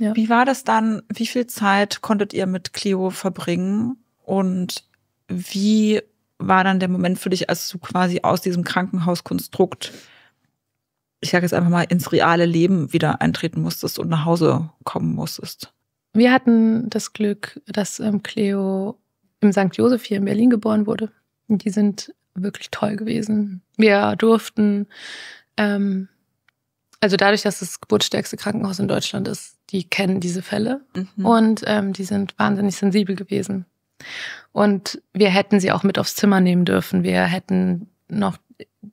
Ja. Wie war das dann? Wie viel Zeit konntet ihr mit Cleo verbringen? Und wie war dann der Moment für dich, als du quasi aus diesem Krankenhauskonstrukt, ich sage jetzt einfach mal, ins reale Leben wieder eintreten musstest und nach Hause kommen
musstest? Wir hatten das Glück, dass ähm, Cleo im St. Joseph hier in Berlin geboren wurde. Und die sind wirklich toll gewesen. Wir durften ähm, also dadurch, dass das geburtsstärkste Krankenhaus in Deutschland ist, die kennen diese Fälle mhm. und ähm, die sind wahnsinnig sensibel gewesen. Und wir hätten sie auch mit aufs Zimmer nehmen dürfen. Wir hätten noch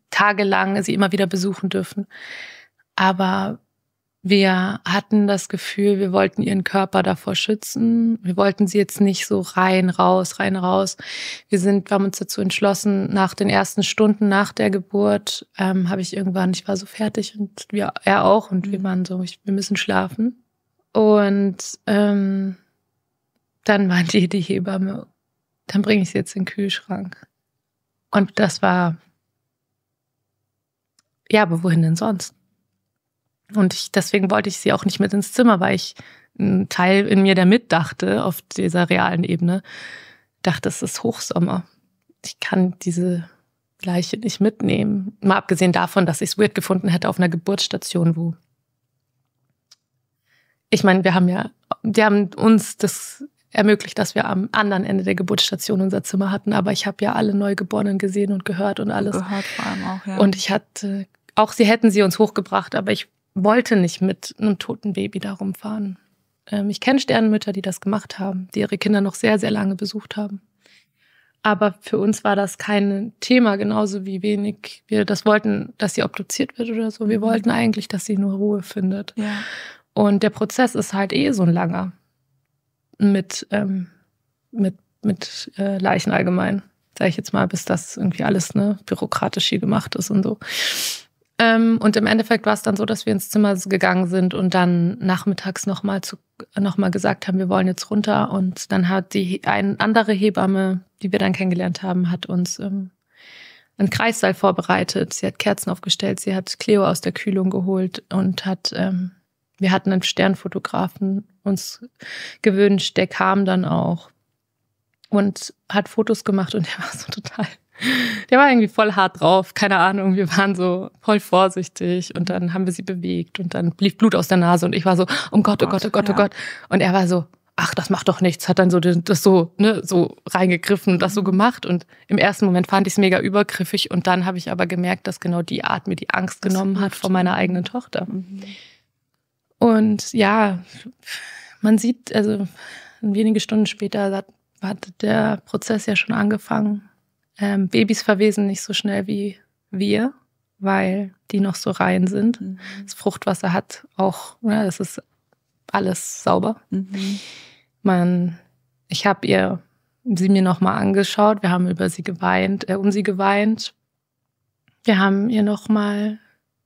tagelang sie immer wieder besuchen dürfen. Aber wir hatten das Gefühl, wir wollten ihren Körper davor schützen. Wir wollten sie jetzt nicht so rein, raus, rein, raus. Wir sind, wir haben uns dazu entschlossen, nach den ersten Stunden nach der Geburt ähm, habe ich irgendwann, ich war so fertig und wir, er auch und wir mhm. waren so, ich, wir müssen schlafen. Und ähm, dann meinte die Hebamme, dann bringe ich sie jetzt in den Kühlschrank. Und das war, ja, aber wohin denn sonst? Und ich, deswegen wollte ich sie auch nicht mit ins Zimmer, weil ich einen Teil in mir, der mitdachte, auf dieser realen Ebene, dachte, es ist Hochsommer. Ich kann diese Leiche nicht mitnehmen. Mal abgesehen davon, dass ich es weird gefunden hätte auf einer Geburtsstation, wo ich meine, wir haben ja, die haben uns das ermöglicht, dass wir am anderen Ende der Geburtsstation unser Zimmer hatten. Aber ich habe ja alle Neugeborenen gesehen und gehört und alles. Gehört vor allem auch, ja. Und ich hatte, auch sie hätten sie uns hochgebracht, aber ich wollte nicht mit einem toten Baby da rumfahren. Ähm, ich kenne Sternenmütter, die das gemacht haben, die ihre Kinder noch sehr, sehr lange besucht haben. Aber für uns war das kein Thema, genauso wie wenig wir das wollten, dass sie obduziert wird oder so. Wir mhm. wollten eigentlich, dass sie nur Ruhe findet. Ja. Und der Prozess ist halt eh so ein langer mit, ähm, mit, mit äh, Leichen allgemein, sage ich jetzt mal, bis das irgendwie alles ne, bürokratisch hier gemacht ist und so. Ähm, und im Endeffekt war es dann so, dass wir ins Zimmer gegangen sind und dann nachmittags nochmal noch mal gesagt haben, wir wollen jetzt runter. Und dann hat die eine andere Hebamme, die wir dann kennengelernt haben, hat uns ähm, einen Kreissaal vorbereitet. Sie hat Kerzen aufgestellt, sie hat Cleo aus der Kühlung geholt und hat, ähm, wir hatten einen Sternfotografen uns gewünscht, der kam dann auch und hat Fotos gemacht und der war so total der war irgendwie voll hart drauf, keine Ahnung, wir waren so voll vorsichtig und dann haben wir sie bewegt und dann lief Blut aus der Nase und ich war so, oh Gott, oh, oh Gott, oh Gott, oh Gott. Und er war so, ach, das macht doch nichts, hat dann so das so, ne, so reingegriffen und das so mhm. gemacht und im ersten Moment fand ich es mega übergriffig und dann habe ich aber gemerkt, dass genau die Art mir die Angst genommen hat vor meiner eigenen Tochter. Mhm. Und ja, man sieht, also wenige Stunden später hat, hat der Prozess ja schon angefangen ähm, Babys verwesen nicht so schnell wie wir, weil die noch so rein sind. Mhm. Das Fruchtwasser hat auch, ja, ne, das ist alles sauber. Mhm. Man, ich habe ihr sie mir nochmal angeschaut. Wir haben über sie geweint, äh, um sie geweint. Wir haben ihr nochmal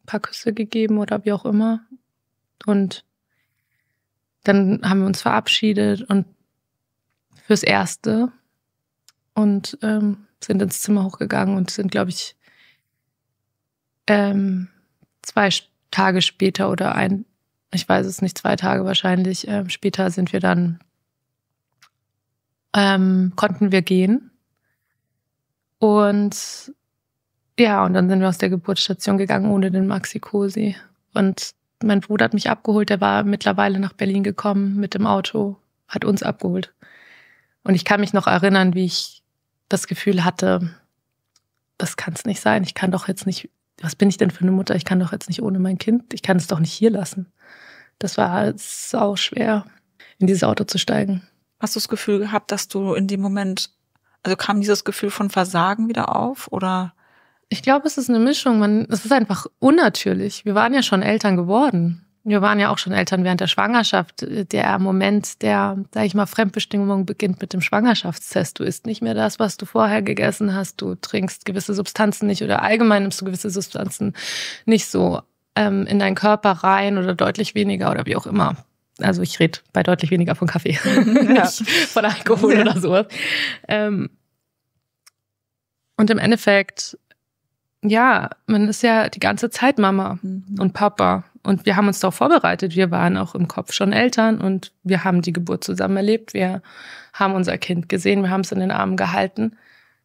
ein paar Küsse gegeben oder wie auch immer. Und dann haben wir uns verabschiedet und fürs Erste. Und ähm, sind ins Zimmer hochgegangen und sind, glaube ich, ähm, zwei Tage später oder ein, ich weiß es nicht, zwei Tage wahrscheinlich, ähm, später sind wir dann, ähm, konnten wir gehen. Und ja, und dann sind wir aus der Geburtsstation gegangen ohne den Maxi Cosi. Und mein Bruder hat mich abgeholt, der war mittlerweile nach Berlin gekommen mit dem Auto, hat uns abgeholt. Und ich kann mich noch erinnern, wie ich das Gefühl hatte, das kann es nicht sein. Ich kann doch jetzt nicht, was bin ich denn für eine Mutter? Ich kann doch jetzt nicht ohne mein Kind, ich kann es doch nicht hier lassen. Das war sau schwer, in dieses Auto zu steigen.
Hast du das Gefühl gehabt, dass du in dem Moment, also kam
dieses Gefühl von Versagen wieder auf oder? Ich glaube, es ist eine Mischung. Man, es ist einfach unnatürlich. Wir waren ja schon Eltern geworden. Wir waren ja auch schon Eltern während der Schwangerschaft. Der Moment der, sage ich mal, Fremdbestimmung beginnt mit dem Schwangerschaftstest. Du isst nicht mehr das, was du vorher gegessen hast. Du trinkst gewisse Substanzen nicht oder allgemein nimmst du gewisse Substanzen nicht so ähm, in deinen Körper rein oder deutlich weniger oder wie auch immer. Also ich rede bei deutlich weniger von Kaffee, nicht von Alkohol ja. oder sowas. Ähm, und im Endeffekt, ja, man ist ja die ganze Zeit Mama mhm. und Papa und wir haben uns darauf vorbereitet. Wir waren auch im Kopf schon Eltern und wir haben die Geburt zusammen erlebt. Wir haben unser Kind gesehen, wir haben es in den Armen gehalten.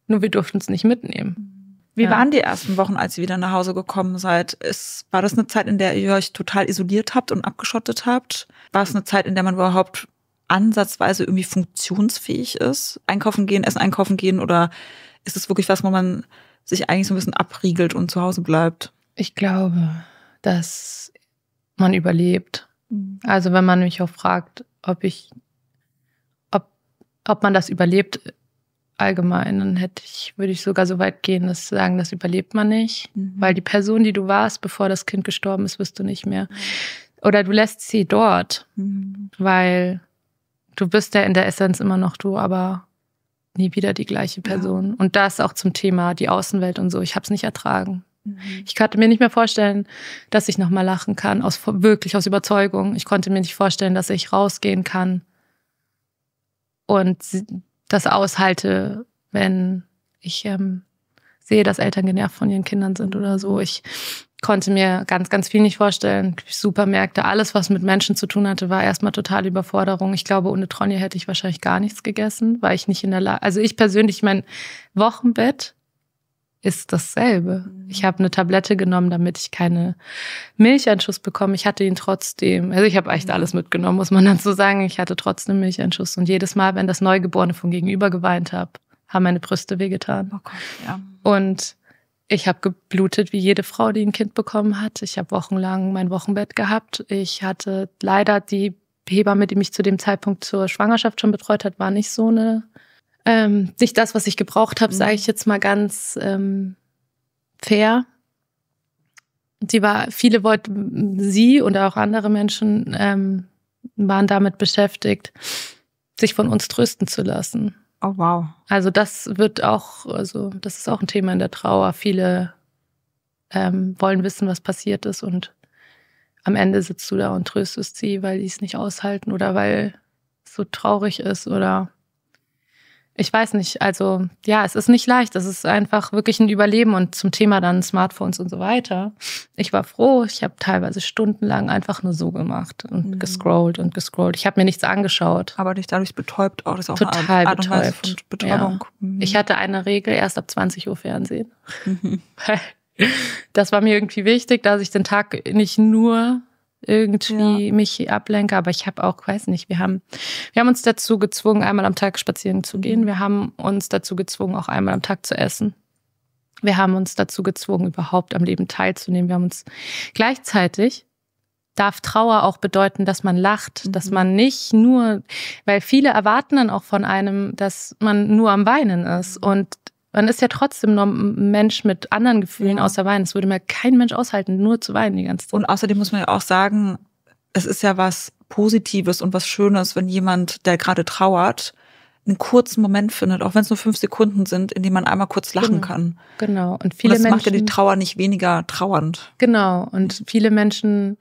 Nur wir durften es nicht mitnehmen. Wie ja. waren
die ersten Wochen, als ihr wieder nach Hause gekommen seid? Ist, war das eine Zeit, in der ihr euch total isoliert habt und abgeschottet habt? War es eine Zeit, in der man überhaupt ansatzweise irgendwie funktionsfähig ist? Einkaufen gehen, Essen einkaufen gehen oder ist es wirklich was, wo man sich eigentlich so ein bisschen abriegelt und zu Hause bleibt? Ich
glaube, dass man überlebt. Mhm. Also wenn man mich auch fragt, ob ich, ob, ob man das überlebt äh, allgemein, dann hätte ich, würde ich sogar so weit gehen, dass sagen, das überlebt man nicht, mhm. weil die Person, die du warst, bevor das Kind gestorben ist, wirst du nicht mehr. Mhm. Oder du lässt sie dort, mhm. weil du bist ja in der Essenz immer noch du, aber nie wieder die gleiche Person. Ja. Und das auch zum Thema die Außenwelt und so. Ich habe es nicht ertragen. Mhm. Ich konnte mir nicht mehr vorstellen, dass ich nochmal lachen kann, aus, wirklich aus Überzeugung. Ich konnte mir nicht vorstellen, dass ich rausgehen kann und das aushalte, wenn ich ähm, sehe, dass Eltern genervt von ihren Kindern sind oder so. Ich konnte mir ganz, ganz viel nicht vorstellen. Supermärkte, alles, was mit Menschen zu tun hatte, war erstmal totale Überforderung. Ich glaube, ohne Tronje hätte ich wahrscheinlich gar nichts gegessen, weil ich nicht in der Lage, also ich persönlich mein Wochenbett ist dasselbe. Ich mhm. habe eine Tablette genommen, damit ich keine Milcheinschuss bekomme. Ich hatte ihn trotzdem, also ich habe echt mhm. alles mitgenommen, muss man dazu sagen. Ich hatte trotzdem Milcheinschuss. Und jedes Mal, wenn das Neugeborene von gegenüber geweint hat, haben meine Brüste wehgetan. Oh Gott, ja. Und ich habe geblutet wie jede Frau, die ein Kind bekommen hat. Ich habe wochenlang mein Wochenbett gehabt. Ich hatte leider die Hebamme, die mich zu dem Zeitpunkt zur Schwangerschaft schon betreut hat, war nicht so eine ähm, nicht das, was ich gebraucht habe, mhm. sage ich jetzt mal ganz ähm, fair. Die war, viele wollten, sie und auch andere Menschen ähm, waren damit beschäftigt, sich von uns trösten zu lassen. Oh wow. Also das wird auch, also das ist auch ein Thema in der Trauer. Viele ähm, wollen wissen, was passiert ist und am Ende sitzt du da und tröstest sie, weil die es nicht aushalten oder weil es so traurig ist oder ich weiß nicht, also ja, es ist nicht leicht. Es ist einfach wirklich ein Überleben und zum Thema dann Smartphones und so weiter. Ich war froh, ich habe teilweise stundenlang einfach nur so gemacht und mhm. gescrollt und gescrollt. Ich habe mir nichts angeschaut. Aber dich dadurch betäubt auch, oh, das ist auch Total eine Art, betäubt. von Betäubung. Ja. Mhm. Ich hatte eine Regel, erst ab 20 Uhr Fernsehen. Mhm. das war mir irgendwie wichtig, dass ich den Tag nicht nur irgendwie ja. mich ablenke. Aber ich habe auch, weiß nicht, wir haben, wir haben uns dazu gezwungen, einmal am Tag spazieren zu mhm. gehen. Wir haben uns dazu gezwungen, auch einmal am Tag zu essen. Wir haben uns dazu gezwungen, überhaupt am Leben teilzunehmen. Wir haben uns gleichzeitig darf Trauer auch bedeuten, dass man lacht, mhm. dass man nicht nur, weil viele erwarten dann auch von einem, dass man nur am Weinen ist. Mhm. Und man ist ja trotzdem noch ein Mensch mit anderen Gefühlen ja. außer Weinen. Es würde mir kein Mensch aushalten, nur zu weinen die ganze Zeit. Und außerdem muss man ja auch sagen, es ist ja was Positives und
was Schönes, wenn jemand, der gerade trauert, einen kurzen Moment findet, auch wenn es nur fünf Sekunden
sind, in dem man einmal
kurz lachen genau. kann.
Genau. Und viele und das Menschen. Das macht ja die
Trauer nicht weniger trauernd.
Genau. Und mhm. viele Menschen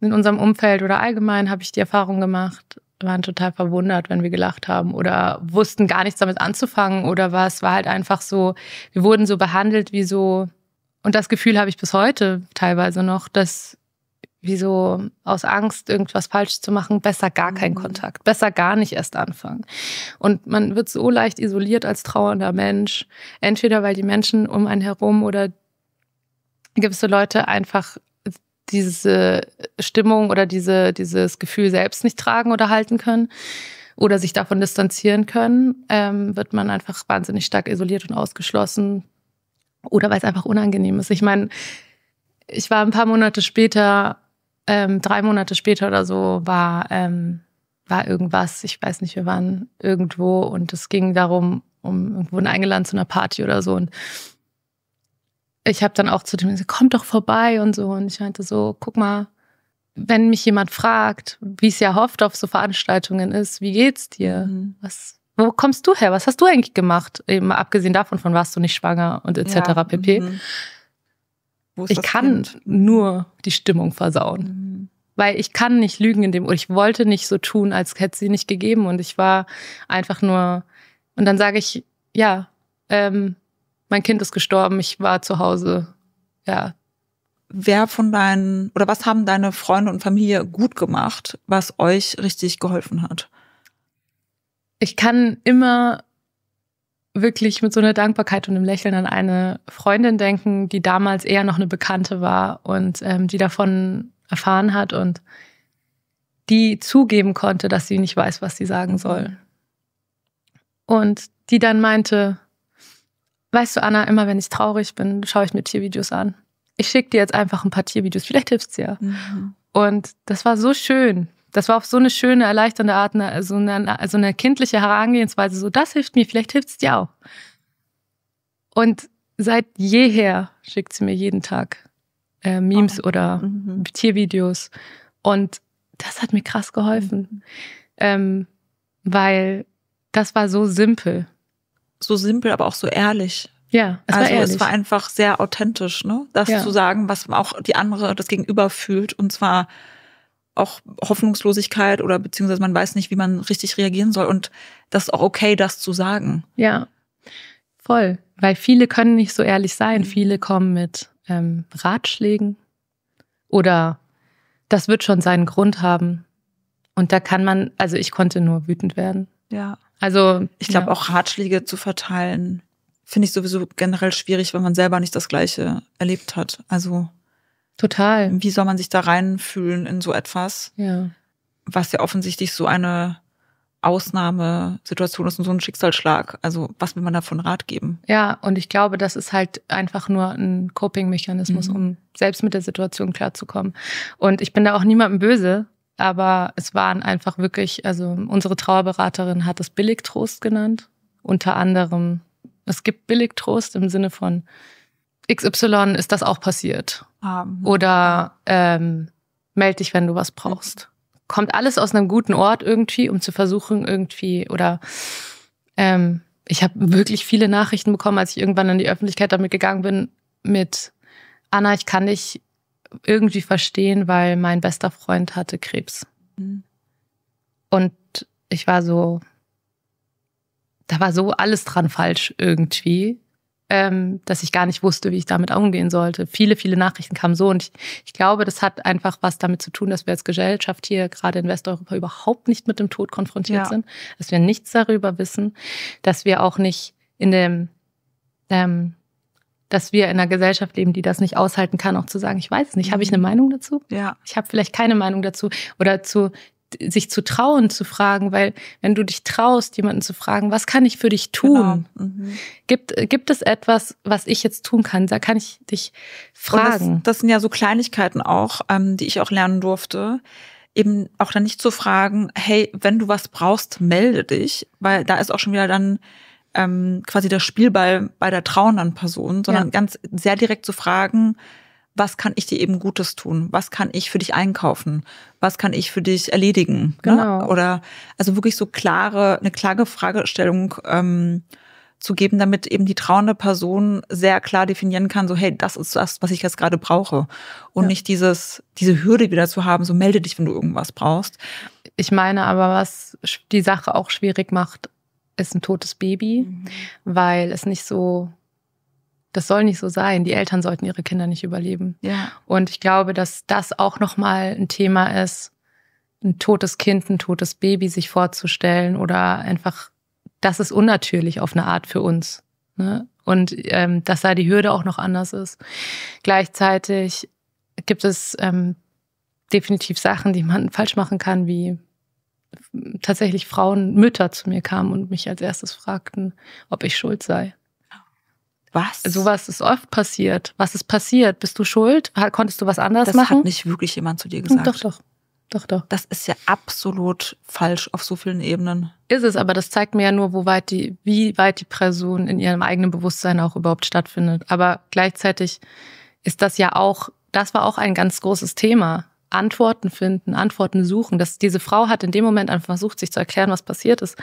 in unserem Umfeld oder allgemein habe ich die Erfahrung gemacht, waren total verwundert, wenn wir gelacht haben oder wussten gar nichts damit anzufangen oder was. War halt einfach so, wir wurden so behandelt wie so, und das Gefühl habe ich bis heute teilweise noch, dass wie so aus Angst, irgendwas falsch zu machen, besser gar keinen mhm. Kontakt, besser gar nicht erst anfangen. Und man wird so leicht isoliert als trauernder Mensch, entweder weil die Menschen um einen herum oder gewisse Leute einfach diese Stimmung oder diese, dieses Gefühl selbst nicht tragen oder halten können oder sich davon distanzieren können, ähm, wird man einfach wahnsinnig stark isoliert und ausgeschlossen oder weil es einfach unangenehm ist. Ich meine, ich war ein paar Monate später, ähm, drei Monate später oder so, war, ähm, war irgendwas, ich weiß nicht, wir waren irgendwo und es ging darum, um irgendwo eingeladen zu einer Party oder so und ich habe dann auch zu dem gesagt, kommt doch vorbei und so. Und ich meinte so, guck mal, wenn mich jemand fragt, wie es ja hofft auf so Veranstaltungen ist, wie geht's dir? Mhm. Was, wo kommst du her? Was hast du eigentlich gemacht? Eben abgesehen davon, von warst du nicht schwanger und etc. Ja, pp. Mhm. Ich kann kind? nur die Stimmung versauen. Mhm. Weil ich kann nicht lügen in dem, oder ich wollte nicht so tun, als hätte sie nicht gegeben. Und ich war einfach nur, und dann sage ich, ja, ähm, mein Kind ist gestorben, ich war zu Hause. Ja.
Wer von deinen oder was haben deine Freunde und Familie gut gemacht, was euch richtig
geholfen hat? Ich kann immer wirklich mit so einer Dankbarkeit und einem Lächeln an eine Freundin denken, die damals eher noch eine Bekannte war und ähm, die davon erfahren hat und die zugeben konnte, dass sie nicht weiß, was sie sagen soll. Mhm. Und die dann meinte, Weißt du, Anna, immer wenn ich traurig bin, schaue ich mir Tiervideos an. Ich schicke dir jetzt einfach ein paar Tiervideos, vielleicht hilft's dir. Mhm. Und das war so schön. Das war auf so eine schöne, erleichternde Art, ne, so eine, so eine kindliche Herangehensweise. So, das hilft mir, vielleicht hilft's dir auch. Und seit jeher schickt sie mir jeden Tag äh, Memes oh. oder mhm. Tiervideos. Und das hat mir krass geholfen, mhm. ähm, weil das war so simpel so simpel, aber
auch so ehrlich. Ja, es also war ehrlich. es war einfach sehr authentisch, ne? Das ja. zu sagen, was auch die andere, das Gegenüber fühlt und zwar auch Hoffnungslosigkeit oder beziehungsweise man weiß nicht, wie man richtig reagieren soll und das ist auch okay, das zu sagen.
Ja, voll, weil viele können nicht so ehrlich sein. Viele kommen mit ähm, Ratschlägen oder das wird schon seinen Grund haben. Und da kann man, also ich konnte nur wütend werden.
Ja. Also. Ich glaube, ja. auch Ratschläge zu verteilen, finde ich sowieso generell schwierig, wenn man selber nicht das Gleiche erlebt hat. Also. Total. Wie soll man sich da reinfühlen in so etwas? Ja. Was ja offensichtlich so eine Ausnahmesituation ist und so ein Schicksalsschlag. Also, was will man davon Rat
geben? Ja, und ich glaube, das ist halt einfach nur ein Coping-Mechanismus, mhm. um selbst mit der Situation klarzukommen. Und ich bin da auch niemandem böse aber es waren einfach wirklich, also unsere Trauerberaterin hat es Billigtrost genannt. Unter anderem, es gibt Billigtrost im Sinne von XY ist das auch passiert. Um. Ähm. Oder ähm, melde dich, wenn du was brauchst. Kommt alles aus einem guten Ort irgendwie, um zu versuchen, irgendwie oder ähm, ich habe wirklich viele Nachrichten bekommen, als ich irgendwann in die Öffentlichkeit damit gegangen bin, mit Anna, ich kann dich irgendwie verstehen, weil mein bester Freund hatte Krebs. Mhm. Und ich war so, da war so alles dran falsch irgendwie, ähm, dass ich gar nicht wusste, wie ich damit umgehen sollte. Viele, viele Nachrichten kamen so und ich, ich glaube, das hat einfach was damit zu tun, dass wir als Gesellschaft hier gerade in Westeuropa überhaupt nicht mit dem Tod konfrontiert ja. sind, dass wir nichts darüber wissen, dass wir auch nicht in dem ähm, dass wir in einer Gesellschaft leben, die das nicht aushalten kann, auch zu sagen, ich weiß nicht, habe ich eine mhm. Meinung dazu? Ja. Ich habe vielleicht keine Meinung dazu oder zu sich zu trauen zu fragen, weil wenn du dich traust, jemanden zu fragen, was kann ich für dich genau. tun? Genau. Mhm. Gibt, gibt es etwas, was ich jetzt tun kann? Da kann ich dich fragen. Das, das, sind ja so
Kleinigkeiten auch, ähm, die ich auch lernen durfte eben auch dann nicht zu fragen, hey, wenn du was brauchst, melde dich, weil da ist auch schon wieder dann ähm, quasi das Spielball bei der trauernden Person, sondern ja. ganz sehr direkt zu fragen, was kann ich dir eben Gutes tun? Was kann ich für dich einkaufen? Was kann ich für dich erledigen? Ne? Genau. Ne? Oder also wirklich so klare, eine klare Fragestellung ähm, zu geben, damit eben die trauernde Person sehr klar definieren kann, so hey, das ist das, was ich jetzt gerade brauche. Und ja. nicht
dieses, diese Hürde wieder zu haben, so melde dich, wenn du irgendwas brauchst. Ich meine aber, was die Sache auch schwierig macht, ist ein totes Baby, mhm. weil es nicht so, das soll nicht so sein. Die Eltern sollten ihre Kinder nicht überleben. Ja. Und ich glaube, dass das auch nochmal ein Thema ist, ein totes Kind, ein totes Baby sich vorzustellen oder einfach, das ist unnatürlich auf eine Art für uns. Ne? Und ähm, dass da die Hürde auch noch anders ist. Gleichzeitig gibt es ähm, definitiv Sachen, die man falsch machen kann, wie tatsächlich Frauen, Mütter zu mir kamen und mich als erstes fragten, ob ich schuld sei. Was? Sowas ist oft passiert. Was ist passiert? Bist du schuld? Konntest du was anderes das machen? Das hat nicht wirklich jemand zu dir gesagt. Doch, doch. Doch, doch. Das ist ja absolut falsch auf so vielen Ebenen. Ist es, aber das zeigt mir ja nur, wo weit die, wie weit die Person in ihrem eigenen Bewusstsein auch überhaupt stattfindet. Aber gleichzeitig ist das ja auch, das war auch ein ganz großes Thema. Antworten finden, Antworten suchen. Dass diese Frau hat in dem Moment einfach versucht, sich zu erklären, was passiert ist,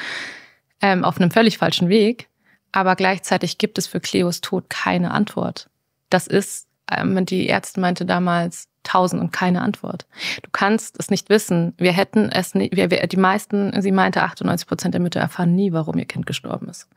ähm, auf einem völlig falschen Weg. Aber gleichzeitig gibt es für Cleos Tod keine Antwort. Das ist, ähm, die Ärztin meinte damals, tausend und keine Antwort. Du kannst es nicht wissen. Wir hätten es nie, wir, wir, die meisten, sie meinte 98 Prozent der Mütter erfahren nie, warum ihr Kind gestorben ist.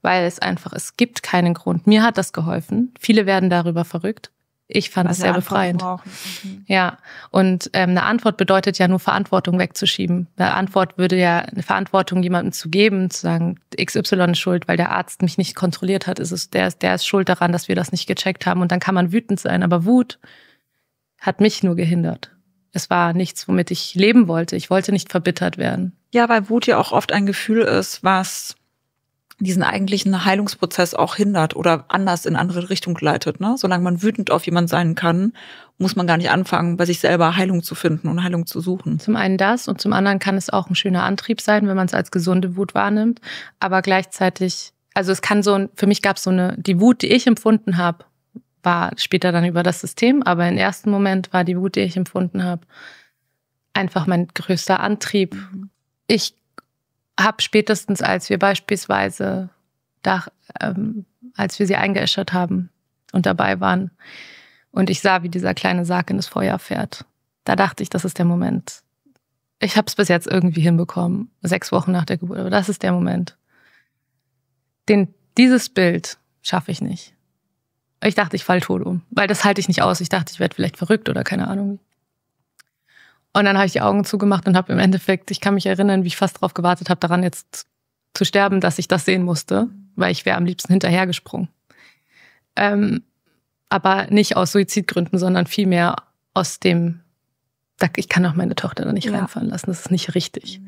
Weil es einfach, es gibt keinen Grund. Mir hat das geholfen. Viele werden darüber verrückt ich fand es sehr befreiend. Mhm. Ja, und ähm, eine Antwort bedeutet ja nur Verantwortung wegzuschieben. Eine Antwort würde ja eine Verantwortung jemandem zu geben, zu sagen, XY ist schuld, weil der Arzt mich nicht kontrolliert hat, ist es der, der ist schuld daran, dass wir das nicht gecheckt haben. Und dann kann man wütend sein, aber Wut hat mich nur gehindert. Es war nichts, womit ich leben wollte. Ich wollte nicht verbittert werden.
Ja, weil Wut ja auch oft ein Gefühl ist, was diesen eigentlichen Heilungsprozess auch hindert oder anders in andere Richtung leitet. Ne? Solange man wütend auf jemanden sein kann, muss man
gar nicht anfangen, bei sich selber Heilung zu finden und Heilung zu suchen. Zum einen das und zum anderen kann es auch ein schöner Antrieb sein, wenn man es als gesunde Wut wahrnimmt. Aber gleichzeitig, also es kann so, für mich gab es so eine, die Wut, die ich empfunden habe, war später dann über das System, aber im ersten Moment war die Wut, die ich empfunden habe, einfach mein größter Antrieb. Mhm. Ich habe spätestens, als wir beispielsweise da, ähm, als wir sie eingeäschert haben und dabei waren und ich sah, wie dieser kleine Sarg in das Feuer fährt, da dachte ich, das ist der Moment. Ich habe es bis jetzt irgendwie hinbekommen, sechs Wochen nach der Geburt, aber das ist der Moment. Den, dieses Bild schaffe ich nicht. Ich dachte, ich fall tot um, weil das halte ich nicht aus. Ich dachte, ich werde vielleicht verrückt oder keine Ahnung. Und dann habe ich die Augen zugemacht und habe im Endeffekt, ich kann mich erinnern, wie ich fast darauf gewartet habe, daran jetzt zu sterben, dass ich das sehen musste, weil ich wäre am liebsten hinterhergesprungen. Ähm, aber nicht aus Suizidgründen, sondern vielmehr aus dem, ich kann auch meine Tochter da nicht ja. reinfallen lassen, das ist nicht richtig.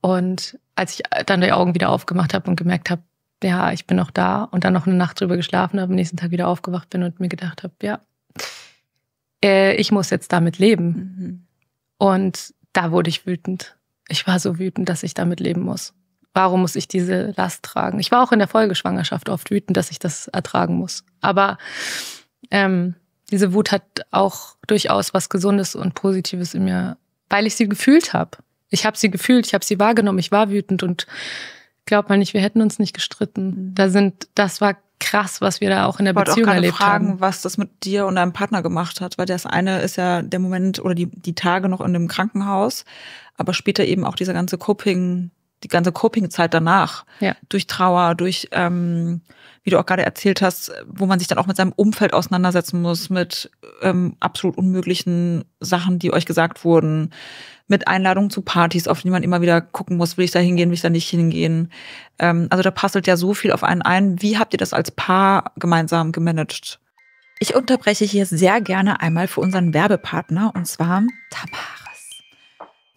Und als ich äh, dann die Augen wieder aufgemacht habe und gemerkt habe, ja, ich bin noch da und dann noch eine Nacht drüber geschlafen habe, am nächsten Tag wieder aufgewacht bin und mir gedacht habe, ja, äh, ich muss jetzt damit leben. Mhm und da wurde ich wütend. Ich war so wütend, dass ich damit leben muss. Warum muss ich diese Last tragen? Ich war auch in der Folgeschwangerschaft oft wütend, dass ich das ertragen muss. Aber ähm, diese Wut hat auch durchaus was Gesundes und Positives in mir, weil ich sie gefühlt habe. Ich habe sie gefühlt, ich habe sie wahrgenommen, ich war wütend und glaub mal nicht, wir hätten uns nicht gestritten. Mhm. Da sind, das war krass, was wir da auch in der ich Beziehung auch erlebt fragen, haben.
was das mit dir und deinem Partner gemacht hat, weil das eine ist ja der Moment oder die, die Tage noch in dem Krankenhaus, aber später eben auch dieser ganze Coping die ganze Coping-Zeit danach. Ja. Durch Trauer, durch, ähm, wie du auch gerade erzählt hast, wo man sich dann auch mit seinem Umfeld auseinandersetzen muss, mit ähm, absolut unmöglichen Sachen, die euch gesagt wurden, mit Einladungen zu Partys, auf die man immer wieder gucken muss, will ich da hingehen, will ich da nicht hingehen. Ähm, also da passelt ja so viel auf einen ein. Wie habt ihr das als Paar gemeinsam gemanagt? Ich unterbreche hier sehr gerne einmal für unseren Werbepartner und zwar Tamara.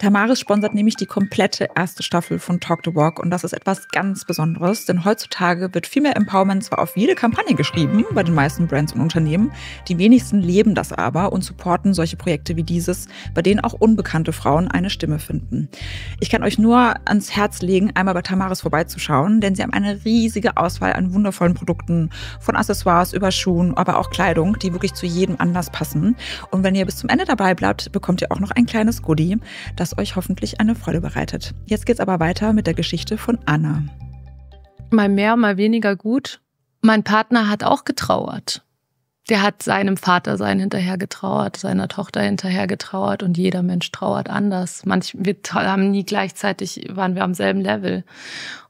Tamaris sponsert nämlich die komplette erste Staffel von Talk to Walk und das ist etwas ganz Besonderes, denn heutzutage wird viel mehr Empowerment zwar auf jede Kampagne geschrieben, bei den meisten Brands und Unternehmen, die wenigsten leben das aber und supporten solche Projekte wie dieses, bei denen auch unbekannte Frauen eine Stimme finden. Ich kann euch nur ans Herz legen, einmal bei Tamaris vorbeizuschauen, denn sie haben eine riesige Auswahl an wundervollen Produkten, von Accessoires über Schuhen, aber auch Kleidung, die wirklich zu jedem Anlass passen. Und wenn ihr bis zum Ende dabei bleibt, bekommt ihr auch noch ein kleines Goodie, das das euch hoffentlich eine Freude bereitet. Jetzt geht's aber weiter mit der Geschichte von
Anna. Mal mehr, mal weniger gut. Mein Partner hat auch getrauert. Der hat seinem Vater sein hinterher getrauert, seiner Tochter hinterher getrauert und jeder Mensch trauert anders. Manch, wir haben nie gleichzeitig, waren wir am selben Level.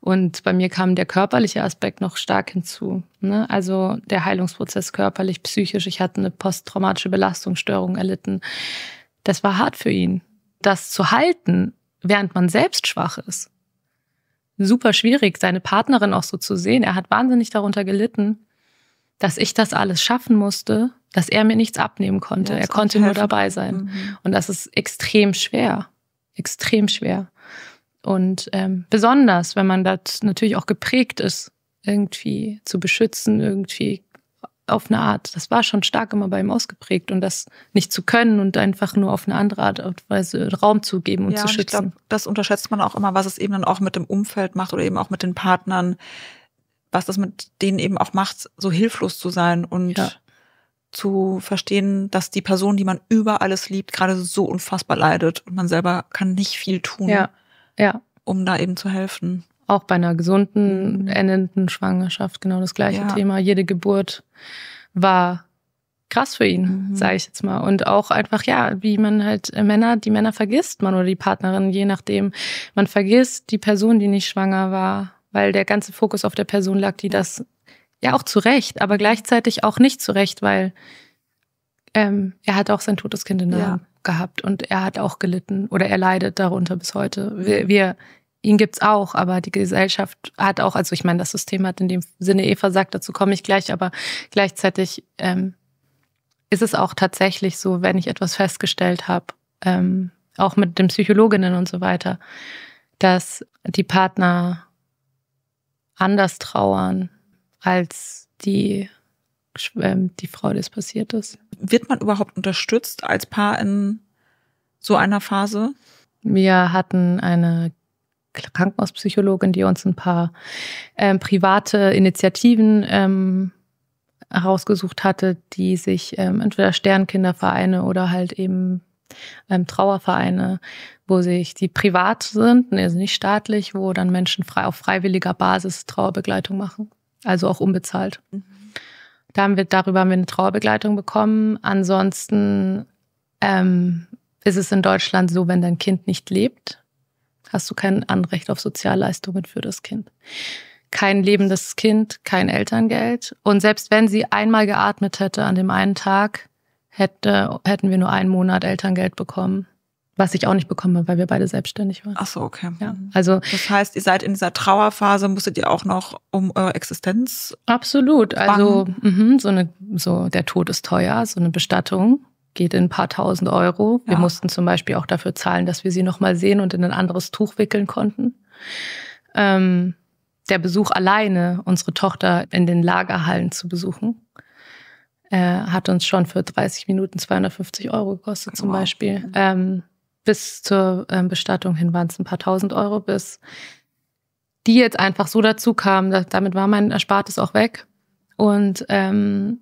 Und bei mir kam der körperliche Aspekt noch stark hinzu. Ne? Also der Heilungsprozess körperlich, psychisch. Ich hatte eine posttraumatische Belastungsstörung erlitten. Das war hart für ihn das zu halten, während man selbst schwach ist, super schwierig, seine Partnerin auch so zu sehen. Er hat wahnsinnig darunter gelitten, dass ich das alles schaffen musste, dass er mir nichts abnehmen konnte. Ja, er konnte nur dabei sein. Mhm. Und das ist extrem schwer. Extrem schwer. Und ähm, besonders, wenn man das natürlich auch geprägt ist, irgendwie zu beschützen, irgendwie auf eine Art. Das war schon stark immer bei ihm ausgeprägt und das nicht zu können und einfach nur auf eine andere Art und Weise Raum zu geben und ja, zu schützen. Ich glaube,
das unterschätzt man auch immer, was es eben dann auch mit dem Umfeld macht oder eben auch mit den Partnern, was das mit denen eben auch macht, so hilflos zu sein und ja. zu verstehen, dass die Person, die man über alles liebt, gerade so unfassbar leidet und man selber kann nicht viel tun, ja.
Ja. um da eben zu helfen auch bei einer gesunden, mhm. endenden Schwangerschaft genau das gleiche ja. Thema. Jede Geburt war krass für ihn, mhm. sage ich jetzt mal. Und auch einfach, ja, wie man halt äh, Männer, die Männer vergisst man oder die Partnerin, je nachdem. Man vergisst die Person, die nicht schwanger war, weil der ganze Fokus auf der Person lag, die das ja auch zurecht, aber gleichzeitig auch nicht zurecht, weil ähm, er hat auch sein totes Kind in der ja. Hand gehabt und er hat auch gelitten oder er leidet darunter bis heute. Wir, wir ihn gibt's auch, aber die Gesellschaft hat auch, also ich meine, das System hat in dem Sinne eh versagt, dazu komme ich gleich, aber gleichzeitig ähm, ist es auch tatsächlich so, wenn ich etwas festgestellt habe, ähm, auch mit den Psychologinnen und so weiter, dass die Partner anders trauern als die ähm, die Frau, die es passiert ist. Wird man überhaupt unterstützt
als Paar in so einer Phase?
Wir hatten eine Krankenhauspsychologin, die uns ein paar ähm, private Initiativen ähm, herausgesucht hatte, die sich ähm, entweder Sternkindervereine oder halt eben ähm, Trauervereine, wo sich die privat sind, also nicht staatlich, wo dann Menschen frei, auf freiwilliger Basis Trauerbegleitung machen, also auch unbezahlt. Mhm. Da haben wir, darüber haben wir eine Trauerbegleitung bekommen. Ansonsten ähm, ist es in Deutschland so, wenn dein Kind nicht lebt, hast du kein Anrecht auf Sozialleistungen für das Kind. Kein lebendes Kind, kein Elterngeld. Und selbst wenn sie einmal geatmet hätte an dem einen Tag, hätte, hätten wir nur einen Monat Elterngeld bekommen. Was ich auch nicht bekomme, weil wir beide selbstständig waren. Ach so, okay. Ja, mhm.
also das heißt, ihr seid in dieser Trauerphase, musstet ihr auch noch um eure Existenz?
Absolut. Bangen. Also mh, so eine, so der Tod ist teuer, so eine Bestattung geht in ein paar tausend Euro. Wir mussten zum Beispiel auch dafür zahlen, dass wir sie nochmal sehen und in ein anderes Tuch wickeln konnten. Ähm, der Besuch alleine, unsere Tochter in den Lagerhallen zu besuchen, äh, hat uns schon für 30 Minuten 250 Euro gekostet zum wow. Beispiel. Ähm, bis zur ähm, Bestattung hin waren es ein paar tausend Euro, bis die jetzt einfach so dazu kamen. Damit war mein Erspartes auch weg. Und ähm,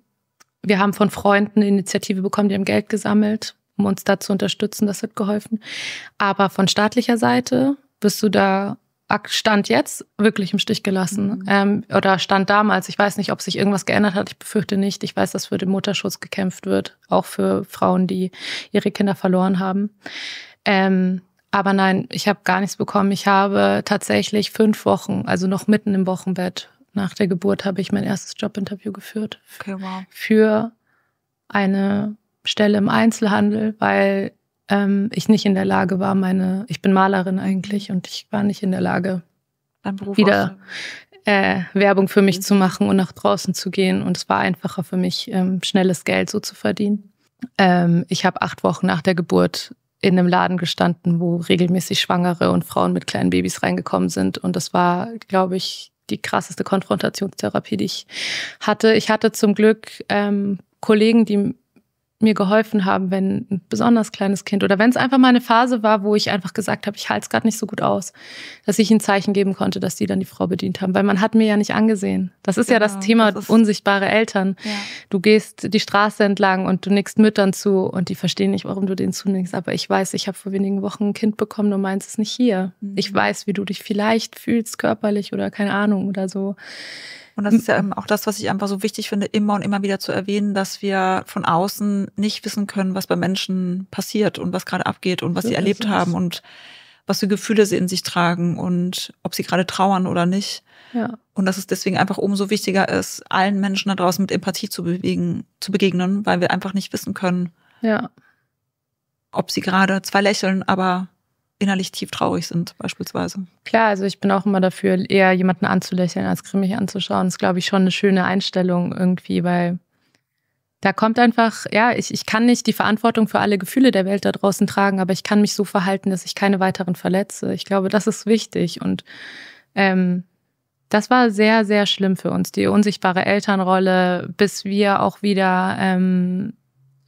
wir haben von Freunden eine Initiative bekommen, die haben Geld gesammelt, um uns da zu unterstützen. Das hat geholfen. Aber von staatlicher Seite bist du da Stand jetzt wirklich im Stich gelassen. Mhm. Ähm, oder Stand damals. Ich weiß nicht, ob sich irgendwas geändert hat. Ich befürchte nicht. Ich weiß, dass für den Mutterschutz gekämpft wird. Auch für Frauen, die ihre Kinder verloren haben. Ähm, aber nein, ich habe gar nichts bekommen. Ich habe tatsächlich fünf Wochen, also noch mitten im Wochenbett, nach der Geburt habe ich mein erstes Jobinterview geführt. Okay, wow. Für eine Stelle im Einzelhandel, weil ähm, ich nicht in der Lage war, meine, ich bin Malerin eigentlich und ich war nicht in der Lage, wieder äh, Werbung für mich mhm. zu machen und nach draußen zu gehen. Und es war einfacher für mich, ähm, schnelles Geld so zu verdienen. Ähm, ich habe acht Wochen nach der Geburt in einem Laden gestanden, wo regelmäßig Schwangere und Frauen mit kleinen Babys reingekommen sind. Und das war, glaube ich, die krasseste Konfrontationstherapie, die ich hatte. Ich hatte zum Glück ähm, Kollegen, die mir geholfen haben, wenn ein besonders kleines Kind oder wenn es einfach mal eine Phase war, wo ich einfach gesagt habe, ich halte es gerade nicht so gut aus, dass ich ein Zeichen geben konnte, dass die dann die Frau bedient haben, weil man hat mir ja nicht angesehen. Das ist genau, ja das genau, Thema das unsichtbare Eltern. Ja. Du gehst die Straße entlang und du nickst Müttern zu und die verstehen nicht, warum du denen zunickst, aber ich weiß, ich habe vor wenigen Wochen ein Kind bekommen und meins ist nicht hier. Mhm. Ich weiß, wie du dich vielleicht fühlst körperlich oder keine Ahnung oder so. Und das ist ja mhm. eben auch das,
was ich einfach so wichtig finde, immer und immer wieder zu erwähnen, dass wir von außen nicht wissen können, was bei Menschen passiert und was gerade abgeht und was sie erlebt haben und was für Gefühle sie in sich tragen und ob sie gerade trauern oder nicht. Ja. Und dass es deswegen einfach umso wichtiger ist, allen Menschen da draußen mit Empathie zu bewegen, zu begegnen, weil wir einfach nicht wissen können, ja. ob sie gerade zwar lächeln, aber innerlich tief traurig sind, beispielsweise.
Klar, also ich bin auch immer dafür, eher jemanden anzulächeln, als grimmig anzuschauen. Das ist, glaube ich, schon eine schöne Einstellung irgendwie, weil da kommt einfach, ja, ich, ich kann nicht die Verantwortung für alle Gefühle der Welt da draußen tragen, aber ich kann mich so verhalten, dass ich keine weiteren verletze. Ich glaube, das ist wichtig. Und ähm, das war sehr, sehr schlimm für uns, die unsichtbare Elternrolle, bis wir auch wieder ähm,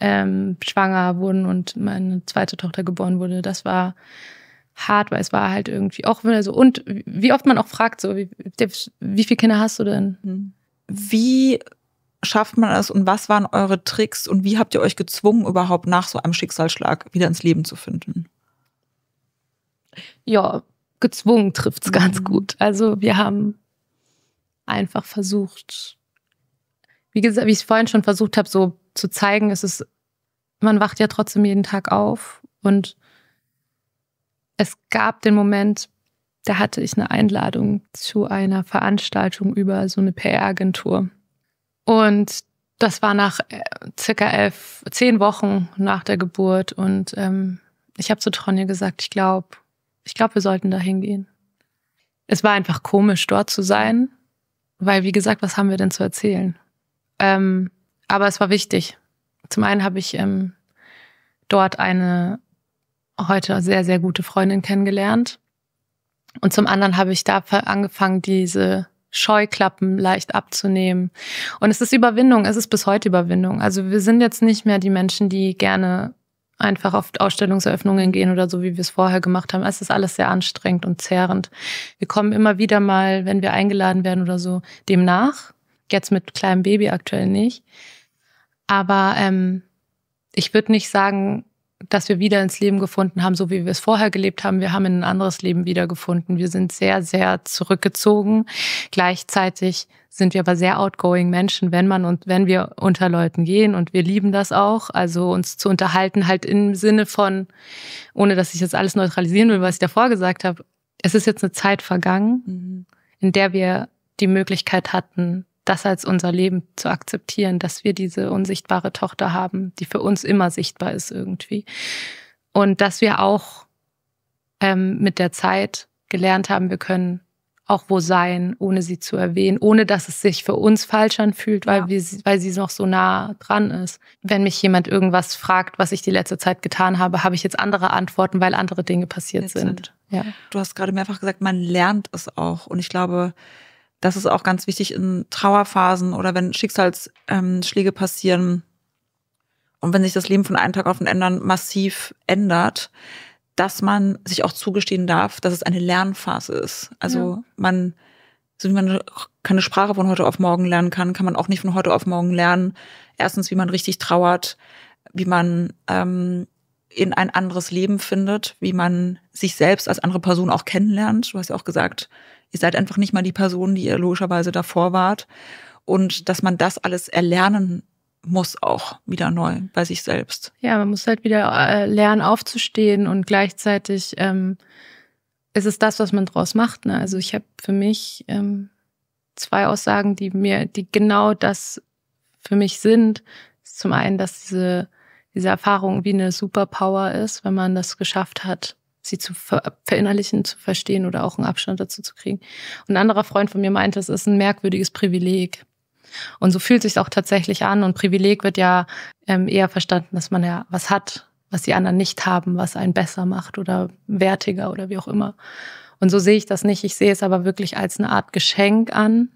ähm, schwanger wurden und meine zweite Tochter geboren wurde. Das war hart, weil es war halt irgendwie auch wieder so. Und wie oft man auch fragt, so, wie, wie viele Kinder hast du denn? Mhm.
Wie schafft man es und was waren eure Tricks und wie habt ihr euch gezwungen, überhaupt nach so einem Schicksalsschlag wieder ins Leben zu finden?
Ja, gezwungen trifft es mhm. ganz gut. Also wir haben einfach versucht, wie gesagt, wie ich es vorhin schon versucht habe, so zu zeigen, es ist, man wacht ja trotzdem jeden Tag auf und es gab den Moment, da hatte ich eine Einladung zu einer Veranstaltung über so eine PR-Agentur. Und das war nach äh, circa elf, zehn Wochen nach der Geburt. Und ähm, ich habe zu Tronje gesagt, ich glaube, ich glaube, wir sollten da hingehen. Es war einfach komisch, dort zu sein, weil, wie gesagt, was haben wir denn zu erzählen? Ähm, aber es war wichtig. Zum einen habe ich ähm, dort eine heute sehr, sehr gute Freundin kennengelernt. Und zum anderen habe ich da angefangen, diese Scheuklappen leicht abzunehmen. Und es ist Überwindung, es ist bis heute Überwindung. Also wir sind jetzt nicht mehr die Menschen, die gerne einfach auf Ausstellungseröffnungen gehen oder so, wie wir es vorher gemacht haben. Es ist alles sehr anstrengend und zehrend. Wir kommen immer wieder mal, wenn wir eingeladen werden oder so, dem nach. Jetzt mit kleinem Baby aktuell nicht. Aber ähm, ich würde nicht sagen, dass wir wieder ins Leben gefunden haben, so wie wir es vorher gelebt haben. Wir haben ein anderes Leben wiedergefunden. Wir sind sehr, sehr zurückgezogen. Gleichzeitig sind wir aber sehr outgoing Menschen, wenn man und wenn wir unter Leuten gehen und wir lieben das auch, also uns zu unterhalten halt im Sinne von, ohne dass ich jetzt alles neutralisieren will, was ich davor gesagt habe. Es ist jetzt eine Zeit vergangen, mhm. in der wir die Möglichkeit hatten, das als unser Leben zu akzeptieren, dass wir diese unsichtbare Tochter haben, die für uns immer sichtbar ist irgendwie. Und dass wir auch ähm, mit der Zeit gelernt haben, wir können auch wo sein, ohne sie zu erwähnen, ohne dass es sich für uns falsch anfühlt, weil, ja. wir, weil sie noch so nah dran ist. Wenn mich jemand irgendwas fragt, was ich die letzte Zeit getan habe, habe ich jetzt andere Antworten, weil andere Dinge passiert sind. sind.
Ja. Du hast gerade mehrfach gesagt, man lernt es auch. Und ich glaube, das ist auch ganz wichtig in Trauerphasen oder wenn Schicksalsschläge passieren und wenn sich das Leben von einem Tag auf den anderen massiv ändert, dass man sich auch zugestehen darf, dass es eine Lernphase ist. Also ja. man, so wie man keine Sprache von heute auf morgen lernen kann, kann man auch nicht von heute auf morgen lernen. Erstens, wie man richtig trauert, wie man ähm, in ein anderes Leben findet, wie man sich selbst als andere Person auch kennenlernt. Du hast ja auch gesagt, ihr seid einfach nicht mal die Person, die ihr logischerweise davor wart. Und dass man das alles erlernen muss auch wieder neu bei sich selbst.
Ja, man muss halt wieder äh, lernen, aufzustehen und gleichzeitig ähm, ist es das, was man draus macht. Ne? Also ich habe für mich ähm, zwei Aussagen, die mir, die genau das für mich sind. Zum einen, dass diese diese Erfahrung wie eine Superpower ist, wenn man das geschafft hat, sie zu ver verinnerlichen, zu verstehen oder auch einen Abstand dazu zu kriegen. Und ein anderer Freund von mir meinte, es ist ein merkwürdiges Privileg. Und so fühlt sich auch tatsächlich an. Und Privileg wird ja ähm, eher verstanden, dass man ja was hat, was die anderen nicht haben, was einen besser macht oder wertiger oder wie auch immer. Und so sehe ich das nicht. Ich sehe es aber wirklich als eine Art Geschenk an,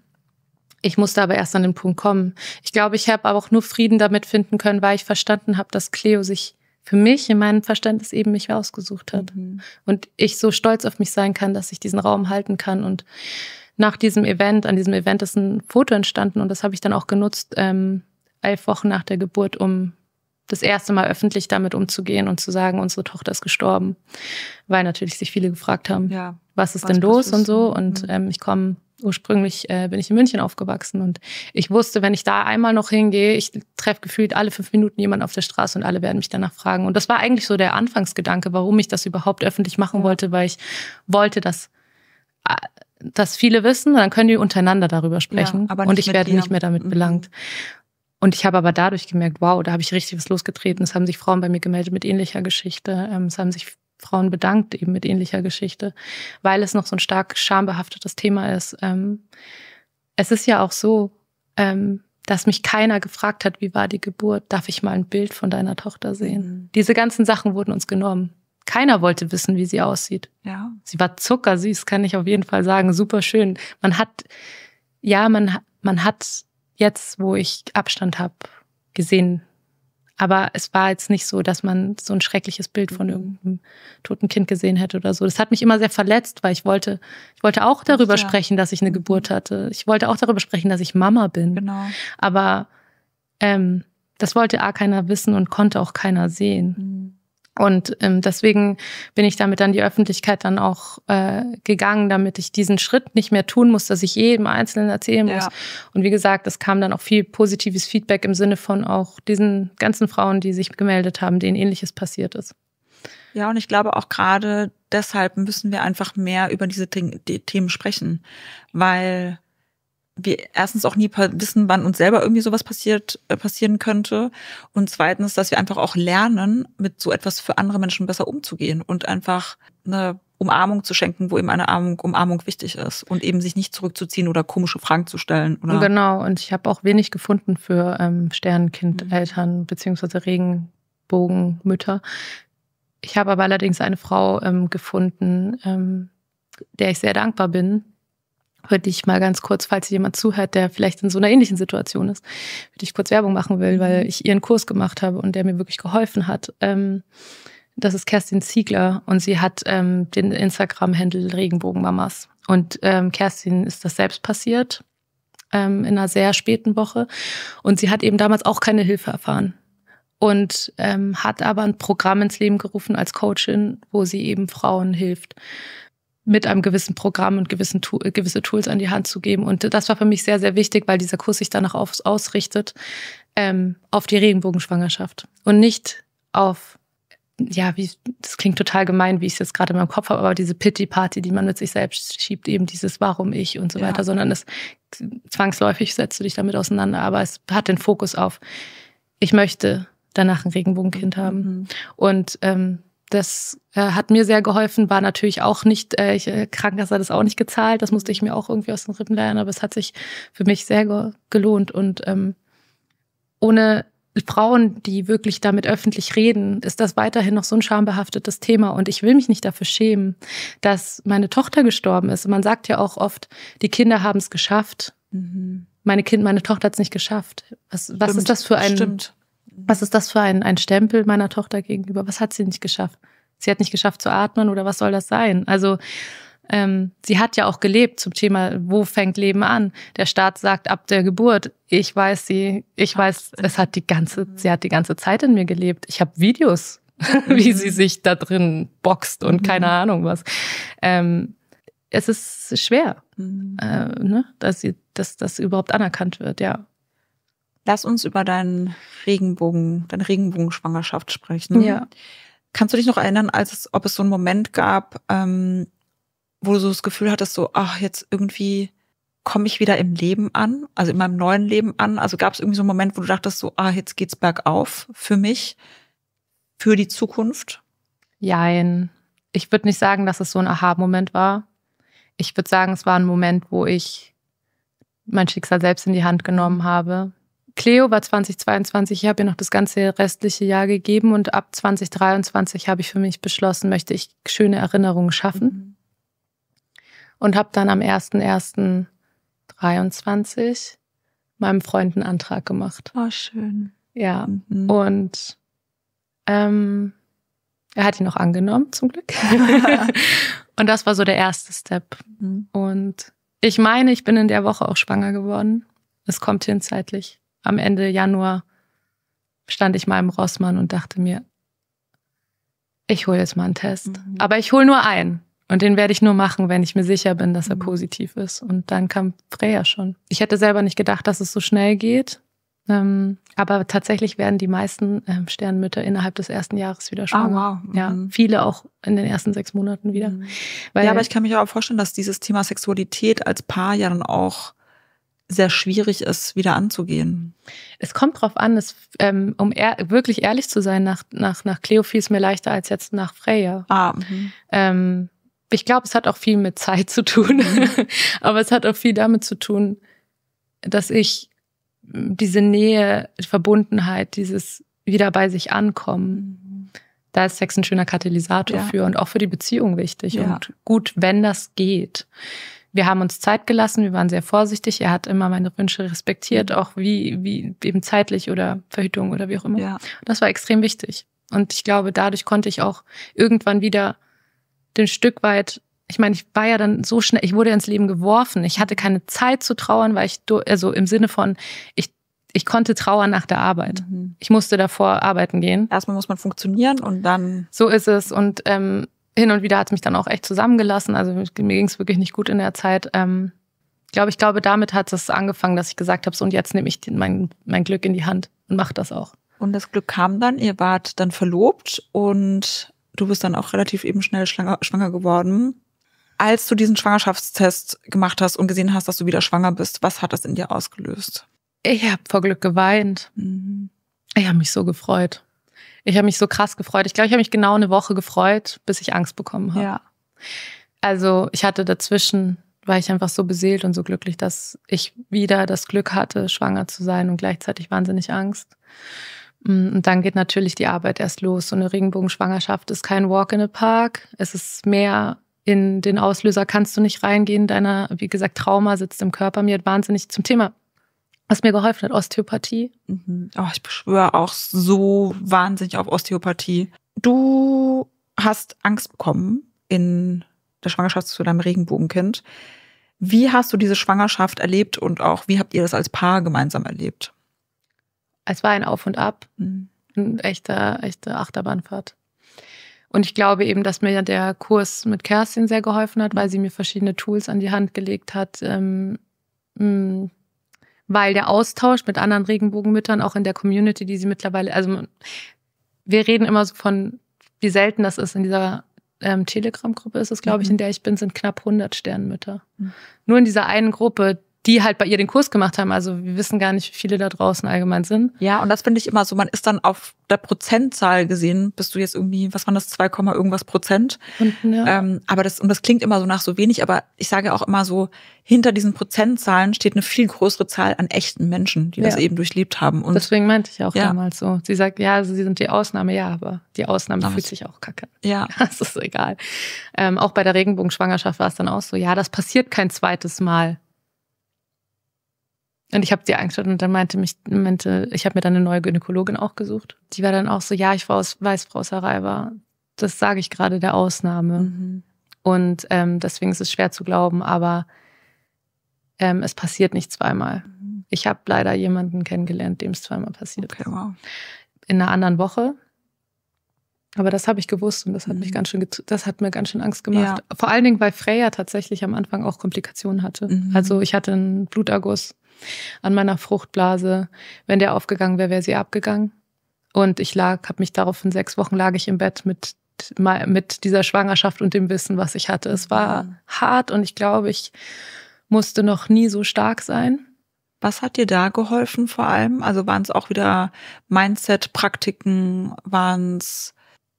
ich musste aber erst an den Punkt kommen. Ich glaube, ich habe aber auch nur Frieden damit finden können, weil ich verstanden habe, dass Cleo sich für mich in meinem Verständnis eben mich ausgesucht hat. Mhm. Und ich so stolz auf mich sein kann, dass ich diesen Raum halten kann. Und nach diesem Event, an diesem Event ist ein Foto entstanden und das habe ich dann auch genutzt, ähm, elf Wochen nach der Geburt, um das erste Mal öffentlich damit umzugehen und zu sagen, unsere Tochter ist gestorben. Weil natürlich sich viele gefragt haben, ja, was ist was denn los ist? und so. Und mhm. ähm, ich komme ursprünglich äh, bin ich in München aufgewachsen und ich wusste, wenn ich da einmal noch hingehe, ich treffe gefühlt alle fünf Minuten jemanden auf der Straße und alle werden mich danach fragen. Und das war eigentlich so der Anfangsgedanke, warum ich das überhaupt öffentlich machen ja. wollte, weil ich wollte, dass äh, dass viele wissen, dann können die untereinander darüber sprechen ja, und ich werde dir. nicht mehr damit mhm. belangt. Und ich habe aber dadurch gemerkt, wow, da habe ich richtig was losgetreten. Es haben sich Frauen bei mir gemeldet mit ähnlicher Geschichte. Ähm, es haben sich Frauen bedankt, eben mit ähnlicher Geschichte, weil es noch so ein stark schambehaftetes Thema ist. Ähm, es ist ja auch so, ähm, dass mich keiner gefragt hat, wie war die Geburt, darf ich mal ein Bild von deiner Tochter sehen? Mhm. Diese ganzen Sachen wurden uns genommen. Keiner wollte wissen, wie sie aussieht. Ja. Sie war zuckersüß, kann ich auf jeden Fall sagen. Super schön. Man hat, ja, man, man hat jetzt, wo ich Abstand habe, gesehen, aber es war jetzt nicht so, dass man so ein schreckliches Bild von mhm. irgendeinem toten Kind gesehen hätte oder so. Das hat mich immer sehr verletzt, weil ich wollte, ich wollte auch darüber ja. sprechen, dass ich eine mhm. Geburt hatte. Ich wollte auch darüber sprechen, dass ich Mama bin. Genau. Aber ähm, das wollte A keiner wissen und konnte auch keiner sehen. Mhm. Und ähm, deswegen bin ich damit an die Öffentlichkeit dann auch äh, gegangen, damit ich diesen Schritt nicht mehr tun muss, dass ich jedem Einzelnen erzählen muss. Ja. Und wie gesagt, es kam dann auch viel positives Feedback im Sinne von auch diesen ganzen Frauen, die sich gemeldet haben, denen ähnliches passiert ist.
Ja, und ich glaube auch gerade deshalb müssen wir einfach mehr über diese Themen sprechen, weil wir erstens auch nie wissen, wann uns selber irgendwie sowas passiert, äh, passieren könnte. Und zweitens, dass wir einfach auch lernen, mit so etwas für andere Menschen besser umzugehen und einfach eine Umarmung zu schenken, wo eben eine Armung, Umarmung wichtig ist und eben sich nicht zurückzuziehen oder komische Fragen zu stellen. Oder?
Genau, und ich habe auch wenig gefunden für ähm, Sternenkindeltern mhm. beziehungsweise Regenbogenmütter. Ich habe aber allerdings eine Frau ähm, gefunden, ähm, der ich sehr dankbar bin, würde dich mal ganz kurz, falls jemand zuhört, der vielleicht in so einer ähnlichen Situation ist, würde ich kurz Werbung machen will, weil mhm. ich ihren Kurs gemacht habe und der mir wirklich geholfen hat. Ähm, das ist Kerstin Ziegler und sie hat ähm, den Instagram-Handel Regenbogenmamas. Und ähm, Kerstin ist das selbst passiert in einer sehr späten Woche. Und sie hat eben damals auch keine Hilfe erfahren und ähm, hat aber ein Programm ins Leben gerufen als Coachin, wo sie eben Frauen hilft mit einem gewissen Programm und gewissen tu äh, gewisse Tools an die Hand zu geben. Und das war für mich sehr, sehr wichtig, weil dieser Kurs sich danach auf, ausrichtet, ähm, auf die Regenbogenschwangerschaft und nicht auf, ja, wie, das klingt total gemein, wie ich es jetzt gerade in meinem Kopf habe, aber diese Pity-Party, die man mit sich selbst schiebt, eben dieses Warum ich und so ja. weiter, sondern es zwangsläufig setzt du dich damit auseinander, aber es hat den Fokus auf, ich möchte danach ein Regenbogenkind mhm. haben. Und ähm, das äh, hat mir sehr geholfen, war natürlich auch nicht, äh, ich, äh, Krankenkasse hat es auch nicht gezahlt, das musste ich mir auch irgendwie aus den Rippen lernen, aber es hat sich für mich sehr ge gelohnt und ähm, ohne Frauen, die wirklich damit öffentlich reden, ist das weiterhin noch so ein schambehaftetes Thema. Und ich will mich nicht dafür schämen, dass meine Tochter gestorben ist. Und man sagt ja auch oft, die Kinder haben es geschafft. Mhm. Meine Kind, meine Tochter hat es nicht geschafft. Was, was ist das für ein Stimmt. Was ist das für ein, ein Stempel meiner Tochter gegenüber? Was hat sie nicht geschafft? Sie hat nicht geschafft zu atmen oder was soll das sein? Also ähm, sie hat ja auch gelebt zum Thema, wo fängt Leben an? Der Staat sagt ab der Geburt, ich weiß sie, ich weiß, es hat die ganze, mhm. sie hat die ganze Zeit in mir gelebt. Ich habe Videos, wie sie mhm. sich da drin boxt und mhm. keine Ahnung was. Ähm, es ist schwer, äh, ne? dass, sie, dass das überhaupt anerkannt wird, ja.
Lass uns über deinen Regenbogen, deine Regenbogenschwangerschaft sprechen. Ja. Kannst du dich noch erinnern, als es, ob es so einen Moment gab, ähm, wo du so das Gefühl hattest, so, ach, jetzt irgendwie komme ich wieder im Leben an, also in meinem neuen Leben an? Also gab es irgendwie so einen Moment, wo du dachtest, so, ah, jetzt geht's bergauf für mich, für die
Zukunft? Jein. Ich würde nicht sagen, dass es so ein Aha-Moment war. Ich würde sagen, es war ein Moment, wo ich mein Schicksal selbst in die Hand genommen habe Cleo war 2022, ich habe ihr noch das ganze restliche Jahr gegeben und ab 2023 habe ich für mich beschlossen, möchte ich schöne Erinnerungen schaffen. Mhm. Und habe dann am 01.01.23 meinem Freund einen Antrag gemacht. Oh, schön. Ja, mhm. und ähm, er hat ihn auch angenommen, zum Glück. und das war so der erste Step. Mhm. Und ich meine, ich bin in der Woche auch schwanger geworden. Es kommt hin zeitlich am Ende Januar stand ich mal im Rossmann und dachte mir, ich hole jetzt mal einen Test. Mhm. Aber ich hole nur einen. Und den werde ich nur machen, wenn ich mir sicher bin, dass er mhm. positiv ist. Und dann kam Freya schon. Ich hätte selber nicht gedacht, dass es so schnell geht. Ähm, aber tatsächlich werden die meisten ähm, Sternmütter innerhalb des ersten Jahres wieder ah, schwanger. Ah, wow. Mhm. Ja, viele auch in den ersten sechs Monaten wieder. Mhm. ja, aber ich
kann mich auch vorstellen, dass dieses Thema Sexualität als Paar ja dann auch sehr schwierig ist, wieder anzugehen.
Es kommt drauf an, es, ähm, um ehr wirklich ehrlich zu sein, nach, nach, nach Cleo fiel es mir leichter als jetzt nach Freya. Ah, mhm. ähm, ich glaube, es hat auch viel mit Zeit zu tun, mhm. aber es hat auch viel damit zu tun, dass ich diese Nähe, Verbundenheit, dieses wieder bei sich ankommen, mhm. da ist Sex ein schöner Katalysator ja. für und auch für die Beziehung wichtig ja. und gut, wenn das geht wir haben uns Zeit gelassen, wir waren sehr vorsichtig. Er hat immer meine Wünsche respektiert, auch wie, wie eben zeitlich oder Verhütung oder wie auch immer. Ja. Das war extrem wichtig. Und ich glaube, dadurch konnte ich auch irgendwann wieder den Stück weit, ich meine, ich war ja dann so schnell, ich wurde ins Leben geworfen. Ich hatte keine Zeit zu trauern, weil ich, also im Sinne von, ich ich konnte trauern nach der Arbeit. Mhm. Ich musste davor arbeiten gehen. Erstmal muss man funktionieren und dann. So ist es. Und ähm, hin und wieder hat es mich dann auch echt zusammengelassen. Also mir ging es wirklich nicht gut in der Zeit. Ähm, ich glaube, ich glaube, damit hat es angefangen, dass ich gesagt habe, so und jetzt nehme ich mein, mein Glück in die Hand und mache das auch.
Und das Glück kam dann, ihr wart dann verlobt und du bist dann auch relativ eben schnell schwanger, schwanger geworden. Als du diesen Schwangerschaftstest gemacht hast und gesehen hast, dass du wieder schwanger bist, was hat das in dir ausgelöst? Ich
habe vor Glück geweint. Mhm. Ich habe mich so gefreut. Ich habe mich so krass gefreut. Ich glaube, ich habe mich genau eine Woche gefreut, bis ich Angst bekommen habe. Ja. Also ich hatte dazwischen, war ich einfach so beseelt und so glücklich, dass ich wieder das Glück hatte, schwanger zu sein und gleichzeitig wahnsinnig Angst. Mm, und dann geht natürlich die Arbeit erst los. So eine Regenbogenschwangerschaft ist kein Walk in a Park. Es ist mehr in den Auslöser kannst du nicht reingehen. Deiner, wie gesagt, Trauma sitzt im Körper. Mir hat wahnsinnig zum Thema was mir geholfen hat, Osteopathie. Mhm. Oh, ich beschwöre auch
so wahnsinnig auf Osteopathie. Du hast Angst bekommen in der Schwangerschaft zu deinem Regenbogenkind. Wie hast du diese Schwangerschaft erlebt und auch wie habt ihr das als Paar gemeinsam erlebt?
Es war ein Auf und Ab, mhm. ein echter, echte Achterbahnfahrt. Und ich glaube eben, dass mir der Kurs mit Kerstin sehr geholfen hat, weil sie mir verschiedene Tools an die Hand gelegt hat, ähm, weil der Austausch mit anderen Regenbogenmüttern auch in der Community, die sie mittlerweile, also wir reden immer so von, wie selten das ist in dieser ähm, Telegram-Gruppe ist es, glaube ich, mhm. in der ich bin, sind knapp 100 Sternmütter. Mhm. Nur in dieser einen Gruppe, die halt bei ihr den Kurs gemacht haben. Also wir wissen gar nicht, wie viele da draußen allgemein sind. Ja, und das finde ich immer so, man ist dann auf der Prozentzahl gesehen, bist du
jetzt irgendwie, was waren das, 2, irgendwas Prozent. Und, ja. ähm, aber das, und das klingt immer so nach so wenig, aber ich sage auch immer so, hinter diesen Prozentzahlen steht eine viel größere Zahl an echten Menschen, die ja. das eben
durchlebt haben. Und Deswegen meinte ich auch ja. damals so. Sie sagt, ja, also sie sind die Ausnahme, ja, aber die Ausnahme Damit. fühlt sich auch kacke. Ja. Das ist egal. Ähm, auch bei der Regenbogenschwangerschaft war es dann auch so, ja, das passiert kein zweites Mal. Und ich habe die angeschaut und dann meinte mich, meinte, ich habe mir dann eine neue Gynäkologin auch gesucht. Die war dann auch so, ja, ich war aus, weiß, Frau Saraiva. Das sage ich gerade der Ausnahme. Mhm. Und ähm, deswegen ist es schwer zu glauben, aber ähm, es passiert nicht zweimal. Mhm. Ich habe leider jemanden kennengelernt, dem es zweimal passiert okay, ist. Wow. In einer anderen Woche. Aber das habe ich gewusst und das hat mhm. mich ganz schön, das hat mir ganz schön Angst gemacht. Ja. Vor allen Dingen, weil Freya tatsächlich am Anfang auch Komplikationen hatte. Mhm. Also ich hatte einen Bluterguss an meiner Fruchtblase. Wenn der aufgegangen wäre, wäre sie abgegangen. Und ich lag, habe mich daraufhin sechs Wochen lag ich im Bett mit mit dieser Schwangerschaft und dem Wissen, was ich hatte. Es mhm. war hart und ich glaube, ich musste noch nie so stark sein. Was hat dir da geholfen
vor allem? Also waren es auch wieder Mindset-Praktiken, waren es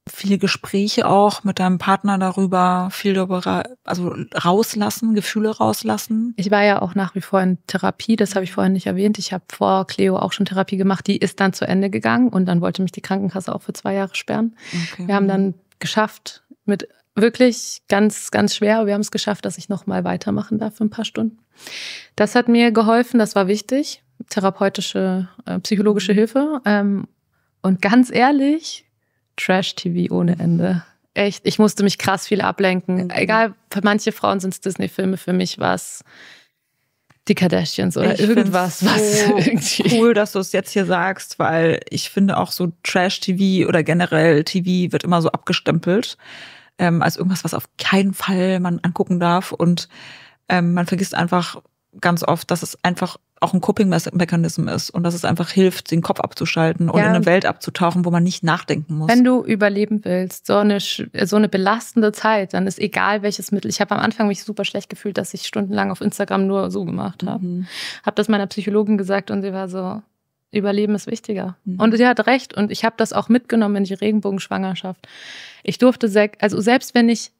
viele Gespräche auch mit deinem Partner darüber, viel darüber, also rauslassen,
Gefühle rauslassen? Ich war ja auch nach wie vor in Therapie, das habe ich vorhin nicht erwähnt. Ich habe vor Cleo auch schon Therapie gemacht, die ist dann zu Ende gegangen und dann wollte mich die Krankenkasse auch für zwei Jahre sperren. Okay. Wir haben dann geschafft, mit wirklich ganz, ganz schwer, wir haben es geschafft, dass ich nochmal weitermachen darf für ein paar Stunden. Das hat mir geholfen, das war wichtig, therapeutische, äh, psychologische mhm. Hilfe. Ähm, und ganz ehrlich, Trash-TV ohne Ende. Echt, ich musste mich krass viel ablenken. Mhm. Egal, für manche Frauen sind es Disney-Filme, für mich war es die Kardashians oder ich irgendwas, was irgendwie.
Cool, dass du es jetzt hier sagst, weil ich finde auch so Trash-TV oder generell TV wird immer so abgestempelt ähm, als irgendwas, was auf keinen Fall man angucken darf und ähm, man vergisst einfach ganz oft, dass es einfach auch ein Coping-Mechanism ist und dass es einfach hilft, den Kopf abzuschalten ja. in eine Welt abzutauchen, wo man nicht nachdenken muss. Wenn
du überleben willst, so eine, so eine belastende Zeit, dann ist egal welches Mittel. Ich habe am Anfang mich super schlecht gefühlt, dass ich stundenlang auf Instagram nur so gemacht habe. Mhm. Habe das meiner Psychologin gesagt und sie war so, Überleben ist wichtiger. Mhm. Und sie hat recht und ich habe das auch mitgenommen in die Regenbogenschwangerschaft. Ich durfte, also selbst wenn ich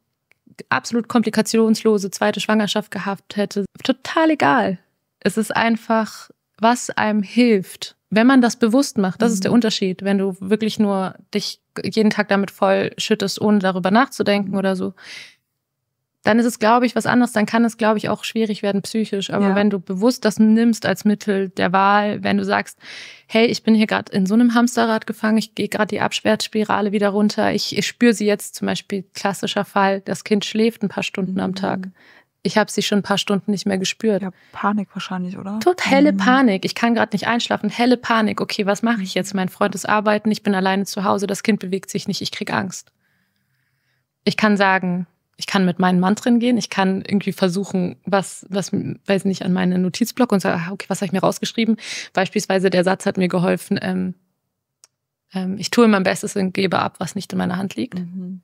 absolut komplikationslose zweite Schwangerschaft gehabt hätte, total egal es ist einfach, was einem hilft. Wenn man das bewusst macht, das mhm. ist der mhm. Unterschied. Wenn du wirklich nur dich jeden Tag damit voll schüttest, ohne darüber nachzudenken mhm. oder so, dann ist es, glaube ich, was anderes. Dann kann es, glaube ich, auch schwierig werden psychisch. Aber ja. wenn du bewusst das nimmst als Mittel der Wahl, wenn du sagst, hey, ich bin hier gerade in so einem Hamsterrad gefangen, ich gehe gerade die Abschwertspirale wieder runter, ich, ich spüre sie jetzt zum Beispiel, klassischer Fall, das Kind schläft ein paar Stunden mhm. am Tag. Ich habe sie schon ein paar Stunden nicht mehr gespürt. Ja, Panik wahrscheinlich, oder? Totale mhm. Panik. Ich kann gerade nicht einschlafen. Helle Panik. Okay, was mache ich jetzt? Mhm. Mein Freund ist arbeiten, ich bin alleine zu Hause, das Kind bewegt sich nicht, ich kriege Angst. Ich kann sagen, ich kann mit meinen Mantren gehen, ich kann irgendwie versuchen, was, was, weiß nicht, an meinen Notizblock und sagen, ah, okay, was habe ich mir rausgeschrieben? Beispielsweise der Satz hat mir geholfen, ähm, ähm, ich tue mein Bestes und gebe ab, was nicht in meiner Hand liegt. Mhm.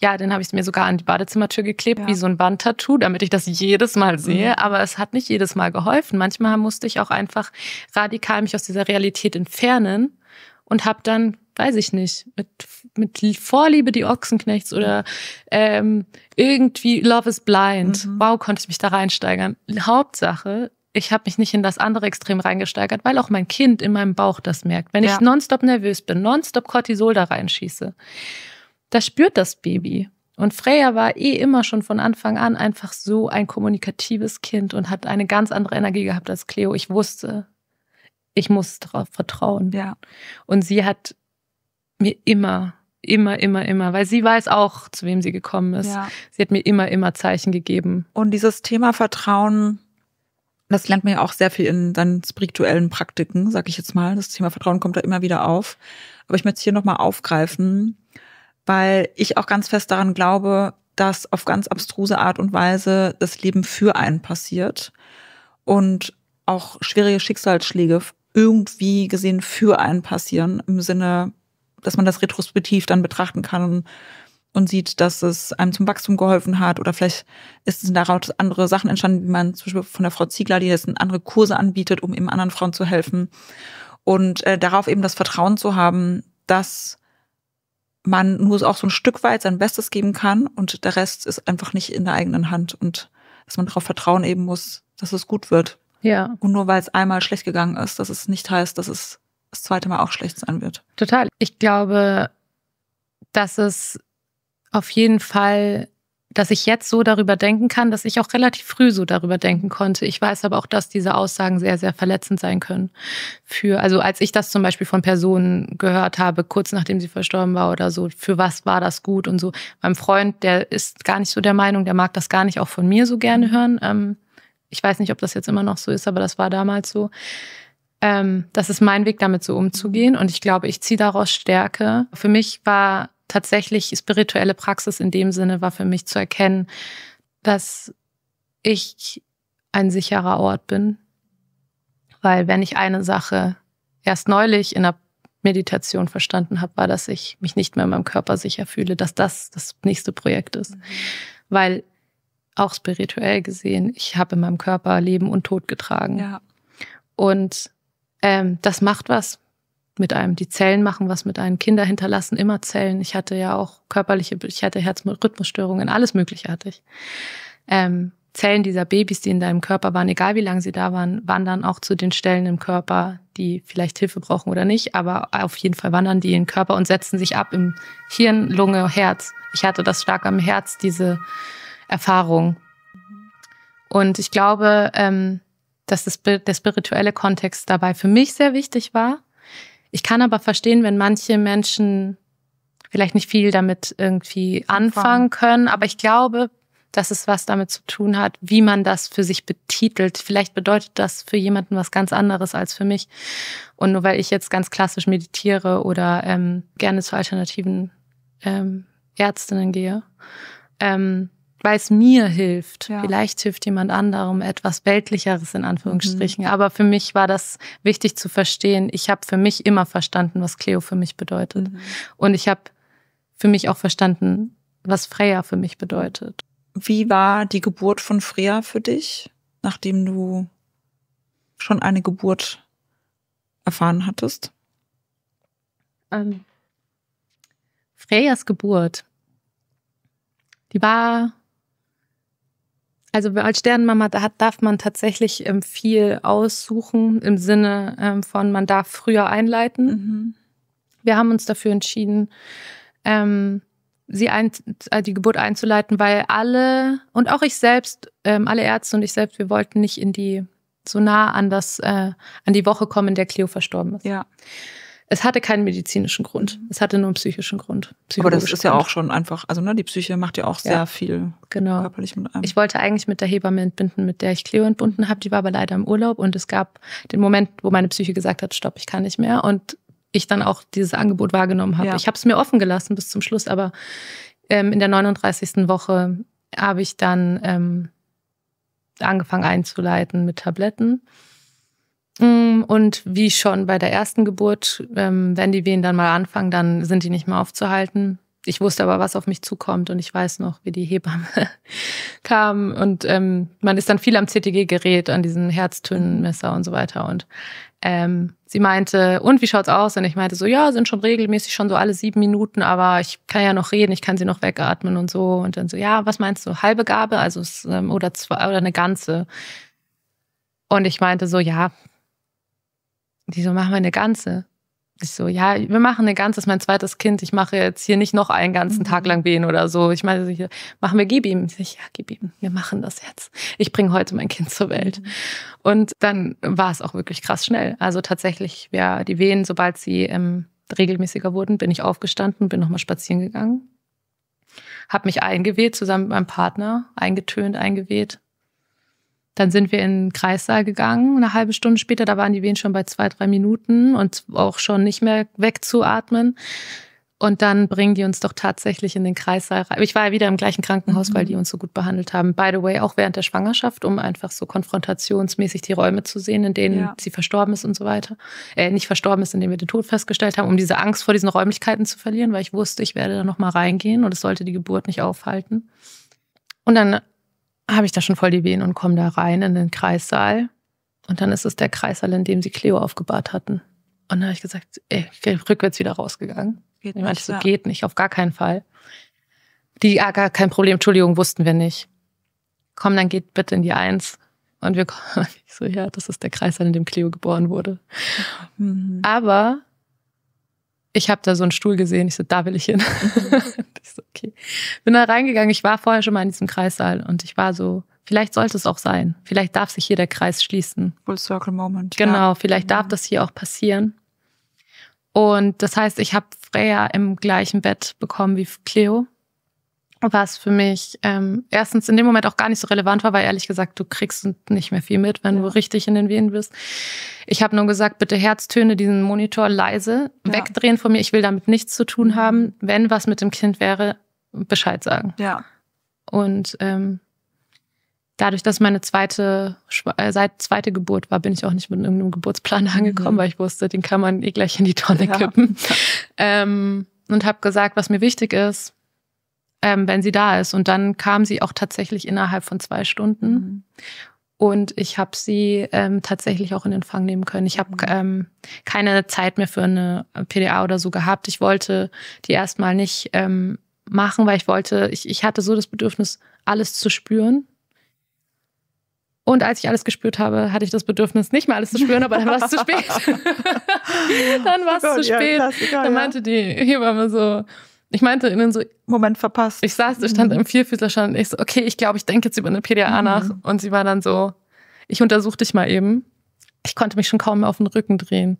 Ja, den habe ich mir sogar an die Badezimmertür geklebt, ja. wie so ein Bandtattoo, damit ich das jedes Mal mhm. sehe. Mhm. Aber es hat nicht jedes Mal geholfen. Manchmal musste ich auch einfach radikal mich aus dieser Realität entfernen und habe dann, weiß ich nicht, mit, mit Vorliebe die Ochsenknechts oder ähm, irgendwie Love is Blind. Mhm. Wow, konnte ich mich da reinsteigern. Hauptsache, ich habe mich nicht in das andere Extrem reingesteigert, weil auch mein Kind in meinem Bauch das merkt. Wenn ja. ich nonstop nervös bin, nonstop Cortisol da reinschieße das spürt das Baby. Und Freya war eh immer schon von Anfang an einfach so ein kommunikatives Kind und hat eine ganz andere Energie gehabt als Cleo. Ich wusste, ich muss darauf vertrauen. Ja. Und sie hat mir immer, immer, immer, immer, weil sie weiß auch, zu wem sie gekommen ist. Ja. Sie hat mir immer, immer Zeichen gegeben. Und dieses Thema Vertrauen, das lernt man ja auch sehr viel in seinen spirituellen Praktiken,
sag ich jetzt mal. Das Thema Vertrauen kommt da immer wieder auf. Aber ich möchte es hier nochmal aufgreifen weil ich auch ganz fest daran glaube, dass auf ganz abstruse Art und Weise das Leben für einen passiert und auch schwierige Schicksalsschläge irgendwie gesehen für einen passieren, im Sinne, dass man das retrospektiv dann betrachten kann und, sieht, dass es einem zum Wachstum geholfen hat oder vielleicht ist es daraus andere Sachen entstanden, wie man zum Beispiel von der Frau Ziegler, die jetzt andere Kurse anbietet, um eben anderen Frauen zu helfen und äh, darauf eben das Vertrauen zu haben, dass man nur auch so ein Stück weit sein Bestes geben kann und der Rest ist einfach nicht in der eigenen Hand und dass man darauf vertrauen eben muss, dass es gut wird. Ja. Und nur weil es einmal schlecht gegangen ist, dass es nicht
heißt, dass es das zweite Mal auch schlecht sein wird. Total. Ich glaube, dass es auf jeden Fall dass ich jetzt so darüber denken kann, dass ich auch relativ früh so darüber denken konnte. Ich weiß aber auch, dass diese Aussagen sehr, sehr verletzend sein können. Für, also als ich das zum Beispiel von Personen gehört habe, kurz nachdem sie verstorben war oder so, für was war das gut und so. Mein Freund, der ist gar nicht so der Meinung, der mag das gar nicht auch von mir so gerne hören. Ähm, ich weiß nicht, ob das jetzt immer noch so ist, aber das war damals so. Ähm, das ist mein Weg, damit so umzugehen. Und ich glaube, ich ziehe daraus Stärke. Für mich war tatsächlich spirituelle Praxis in dem Sinne war für mich zu erkennen, dass ich ein sicherer Ort bin. Weil wenn ich eine Sache erst neulich in der Meditation verstanden habe, war, dass ich mich nicht mehr in meinem Körper sicher fühle, dass das das nächste Projekt ist. Mhm. Weil auch spirituell gesehen, ich habe in meinem Körper Leben und Tod getragen. Ja. Und ähm, das macht was mit einem die Zellen machen, was mit einem Kinder hinterlassen, immer Zellen. Ich hatte ja auch körperliche, ich hatte Herzrhythmusstörungen, alles Mögliche hatte ich. Ähm, Zellen dieser Babys, die in deinem Körper waren, egal wie lange sie da waren, wandern auch zu den Stellen im Körper, die vielleicht Hilfe brauchen oder nicht, aber auf jeden Fall wandern die in den Körper und setzen sich ab im Hirn, Lunge, Herz. Ich hatte das stark am Herz, diese Erfahrung. Und ich glaube, ähm, dass das, der spirituelle Kontext dabei für mich sehr wichtig war, ich kann aber verstehen, wenn manche Menschen vielleicht nicht viel damit irgendwie anfangen können, aber ich glaube, dass es was damit zu tun hat, wie man das für sich betitelt. Vielleicht bedeutet das für jemanden was ganz anderes als für mich. Und nur weil ich jetzt ganz klassisch meditiere oder ähm, gerne zu alternativen ähm, Ärztinnen gehe, ähm, weil es mir hilft. Ja. Vielleicht hilft jemand anderem etwas Weltlicheres in Anführungsstrichen. Mhm. Aber für mich war das wichtig zu verstehen. Ich habe für mich immer verstanden, was Cleo für mich bedeutet. Mhm. Und ich habe für mich auch verstanden, was Freya für mich bedeutet. Wie war die Geburt von
Freya für dich, nachdem du schon eine Geburt erfahren hattest? Ähm, Freyas
Geburt, die war also als Sternenmama da darf man tatsächlich ähm, viel aussuchen im Sinne ähm, von, man darf früher einleiten. Mhm. Wir haben uns dafür entschieden, ähm, sie ein, äh, die Geburt einzuleiten, weil alle und auch ich selbst, alle Ärzte und ich selbst, wir wollten nicht in die so nah an das äh, an die Woche kommen, in der Cleo verstorben ist. Ja. Es hatte keinen medizinischen Grund. Mhm. Es hatte nur einen psychischen Grund. Aber das ist ja
auch schon einfach, also ne, die Psyche macht ja auch sehr ja,
viel genau. körperlich mit einem. Ich wollte eigentlich mit der Hebamme entbinden, mit der ich Cleo entbunden habe. Die war aber leider im Urlaub und es gab den Moment, wo meine Psyche gesagt hat, stopp, ich kann nicht mehr. Und ich dann auch dieses Angebot wahrgenommen habe. Ja. Ich habe es mir offen gelassen bis zum Schluss, aber ähm, in der 39. Woche habe ich dann ähm, angefangen einzuleiten mit Tabletten. Mm, und wie schon bei der ersten Geburt, ähm, wenn die Wehen dann mal anfangen, dann sind die nicht mehr aufzuhalten. Ich wusste aber, was auf mich zukommt und ich weiß noch, wie die Hebamme kam. Und ähm, man ist dann viel am CTG-Gerät, an diesen Herztönenmesser und so weiter. Und ähm, sie meinte, und wie schaut's aus? Und ich meinte so, ja, sind schon regelmäßig schon so alle sieben Minuten, aber ich kann ja noch reden, ich kann sie noch wegatmen und so. Und dann so, ja, was meinst du, halbe Gabe, also ähm, oder zwei oder eine ganze? Und ich meinte so, ja, die so, machen wir eine ganze. Ich so, ja, wir machen eine ganze, das ist mein zweites Kind. Ich mache jetzt hier nicht noch einen ganzen Tag mhm. lang Wehen oder so. Ich meine, hier, machen wir, gib ihm. Ich, ja, gib ihm. Wir machen das jetzt. Ich bringe heute mein Kind zur Welt. Mhm. Und dann war es auch wirklich krass schnell. Also tatsächlich, ja, die Wehen, sobald sie ähm, regelmäßiger wurden, bin ich aufgestanden, bin nochmal spazieren gegangen, habe mich eingeweht zusammen mit meinem Partner, eingetönt, eingeweht, dann sind wir in den Kreissaal gegangen, eine halbe Stunde später, da waren die Wehen schon bei zwei, drei Minuten und auch schon nicht mehr wegzuatmen. Und dann bringen die uns doch tatsächlich in den Kreissaal rein. Ich war ja wieder im gleichen Krankenhaus, mhm. weil die uns so gut behandelt haben. By the way, auch während der Schwangerschaft, um einfach so konfrontationsmäßig die Räume zu sehen, in denen ja. sie verstorben ist und so weiter. Äh, nicht verstorben ist, in denen wir den Tod festgestellt haben, um diese Angst vor diesen Räumlichkeiten zu verlieren, weil ich wusste, ich werde da nochmal reingehen und es sollte die Geburt nicht aufhalten. Und dann habe ich da schon voll die Wehen und komme da rein in den Kreissaal. Und dann ist es der Kreissaal, in dem sie Cleo aufgebahrt hatten. Und dann habe ich gesagt, ey, rückwärts wieder rausgegangen. Geht ich meinte so, ja. geht nicht, auf gar keinen Fall. Die, ah, gar kein Problem, Entschuldigung, wussten wir nicht. Komm, dann geht bitte in die Eins. Und wir kommen, ich so, ja, das ist der Kreissaal, in dem Cleo geboren wurde. Mhm. Aber ich habe da so einen Stuhl gesehen. Ich so, da will ich hin. Mhm. ich so, okay. Bin da reingegangen. Ich war vorher schon mal in diesem Kreissaal und ich war so, vielleicht sollte es auch sein. Vielleicht darf sich hier der Kreis schließen. Full Circle Moment. Genau, ja. vielleicht darf mhm. das hier auch passieren. Und das heißt, ich habe Freya im gleichen Bett bekommen wie Cleo was für mich ähm, erstens in dem Moment auch gar nicht so relevant war, weil ehrlich gesagt, du kriegst nicht mehr viel mit, wenn ja. du richtig in den Wehen bist. Ich habe nur gesagt, bitte Herztöne, diesen Monitor leise ja. wegdrehen von mir. Ich will damit nichts zu tun mhm. haben. Wenn was mit dem Kind wäre, Bescheid sagen. Ja. Und ähm, dadurch, dass meine zweite, äh, seit zweite Geburt war, bin ich auch nicht mit irgendeinem Geburtsplan mhm. angekommen, mhm. weil ich wusste, den kann man eh gleich in die Tonne ja. kippen. Ähm, und habe gesagt, was mir wichtig ist, ähm, wenn sie da ist. Und dann kam sie auch tatsächlich innerhalb von zwei Stunden. Mhm. Und ich habe sie ähm, tatsächlich auch in Empfang nehmen können. Ich habe mhm. ähm, keine Zeit mehr für eine PDA oder so gehabt. Ich wollte die erstmal nicht ähm, machen, weil ich wollte, ich, ich hatte so das Bedürfnis, alles zu spüren. Und als ich alles gespürt habe, hatte ich das Bedürfnis, nicht mehr alles zu spüren, aber dann war es zu spät. dann war es oh zu spät. Ja, dann meinte die Hebamme so, ich meinte ihnen so, Moment verpasst. Ich saß, ich stand mhm. im Vierfüßlerstand und ich so, okay, ich glaube, ich denke jetzt über eine PDA mhm. nach. Und sie war dann so, ich untersuche dich mal eben. Ich konnte mich schon kaum mehr auf den Rücken drehen.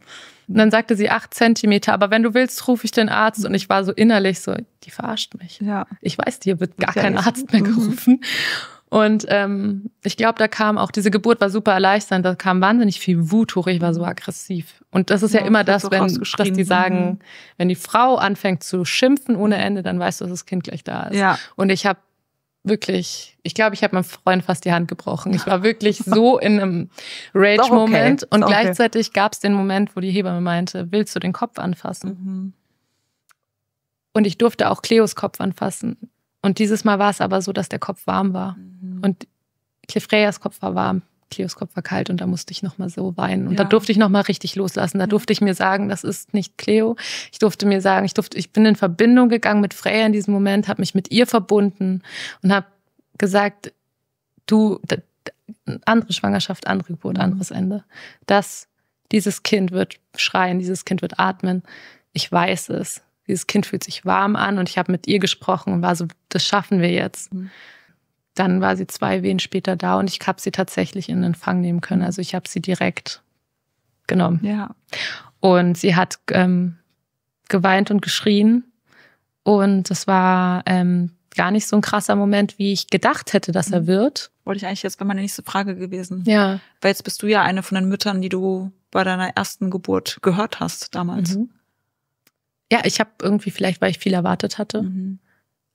Und dann sagte sie acht Zentimeter, aber wenn du willst, rufe ich den Arzt. Und ich war so innerlich so, die verarscht mich. Ja. Ich weiß, hier wird gar ja kein Arzt mehr mhm. gerufen. Mhm. Und ähm, ich glaube, da kam auch, diese Geburt war super erleichternd, da kam wahnsinnig viel Wut hoch, ich war so aggressiv. Und das ist ja, ja immer das, wenn dass die sagen, mhm. wenn die Frau anfängt zu schimpfen ohne Ende, dann weißt du, dass das Kind gleich da ist. Ja. Und ich habe wirklich, ich glaube, ich habe meinem Freund fast die Hand gebrochen. Ich war wirklich so in einem Rage-Moment. Okay. Und okay. gleichzeitig gab es den Moment, wo die Hebamme meinte, willst du den Kopf anfassen? Mhm. Und ich durfte auch Cleos Kopf anfassen. Und dieses Mal war es aber so, dass der Kopf warm war. Mhm. Und Clefreyas Kopf war warm, Cleos Kopf war kalt und da musste ich nochmal so weinen. Und ja. da durfte ich nochmal richtig loslassen. Da durfte ich mir sagen, das ist nicht Cleo. Ich durfte mir sagen, ich durfte, ich bin in Verbindung gegangen mit Freya in diesem Moment, habe mich mit ihr verbunden und habe gesagt, du, andere Schwangerschaft, andere Geburt, mhm. anderes Ende. Das, dieses Kind wird schreien, dieses Kind wird atmen. Ich weiß es dieses Kind fühlt sich warm an und ich habe mit ihr gesprochen und war so, das schaffen wir jetzt. Mhm. Dann war sie zwei Wehen später da und ich habe sie tatsächlich in Empfang nehmen können. Also ich habe sie direkt genommen. Ja. Und sie hat ähm, geweint und geschrien. Und das war ähm, gar nicht so ein krasser Moment, wie ich gedacht hätte, dass er mhm. wird. Wollte ich eigentlich jetzt
bei meiner nächsten Frage gewesen. Ja. Weil jetzt bist du ja eine von den Müttern, die du bei deiner ersten Geburt
gehört hast damals. Mhm ja, ich habe irgendwie vielleicht, weil ich viel erwartet hatte. Mhm.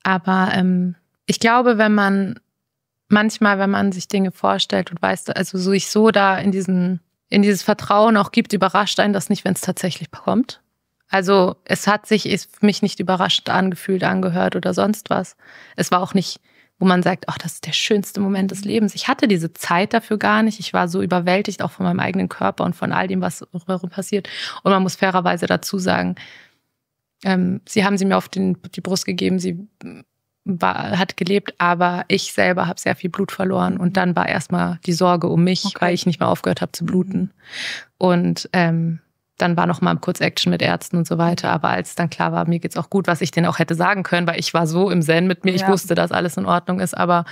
Aber ähm, ich glaube, wenn man manchmal, wenn man sich Dinge vorstellt und weiß, also so ich so da in diesen in dieses Vertrauen auch gibt, überrascht einen das nicht, wenn es tatsächlich kommt. Also es hat sich ist mich nicht überrascht angefühlt, angehört oder sonst was. Es war auch nicht, wo man sagt, ach, das ist der schönste Moment des mhm. Lebens. Ich hatte diese Zeit dafür gar nicht. Ich war so überwältigt auch von meinem eigenen Körper und von all dem, was passiert. Und man muss fairerweise dazu sagen, ähm, sie haben sie mir auf den, die Brust gegeben, sie mm, war, hat gelebt, aber ich selber habe sehr viel Blut verloren und dann war erstmal die Sorge um mich, okay. weil ich nicht mehr aufgehört habe zu bluten. Und ähm, dann war noch mal kurz Action mit Ärzten und so weiter. Aber als dann klar war, mir geht's auch gut, was ich denen auch hätte sagen können, weil ich war so im Zen mit mir, ja. ich wusste, dass alles in Ordnung ist. Aber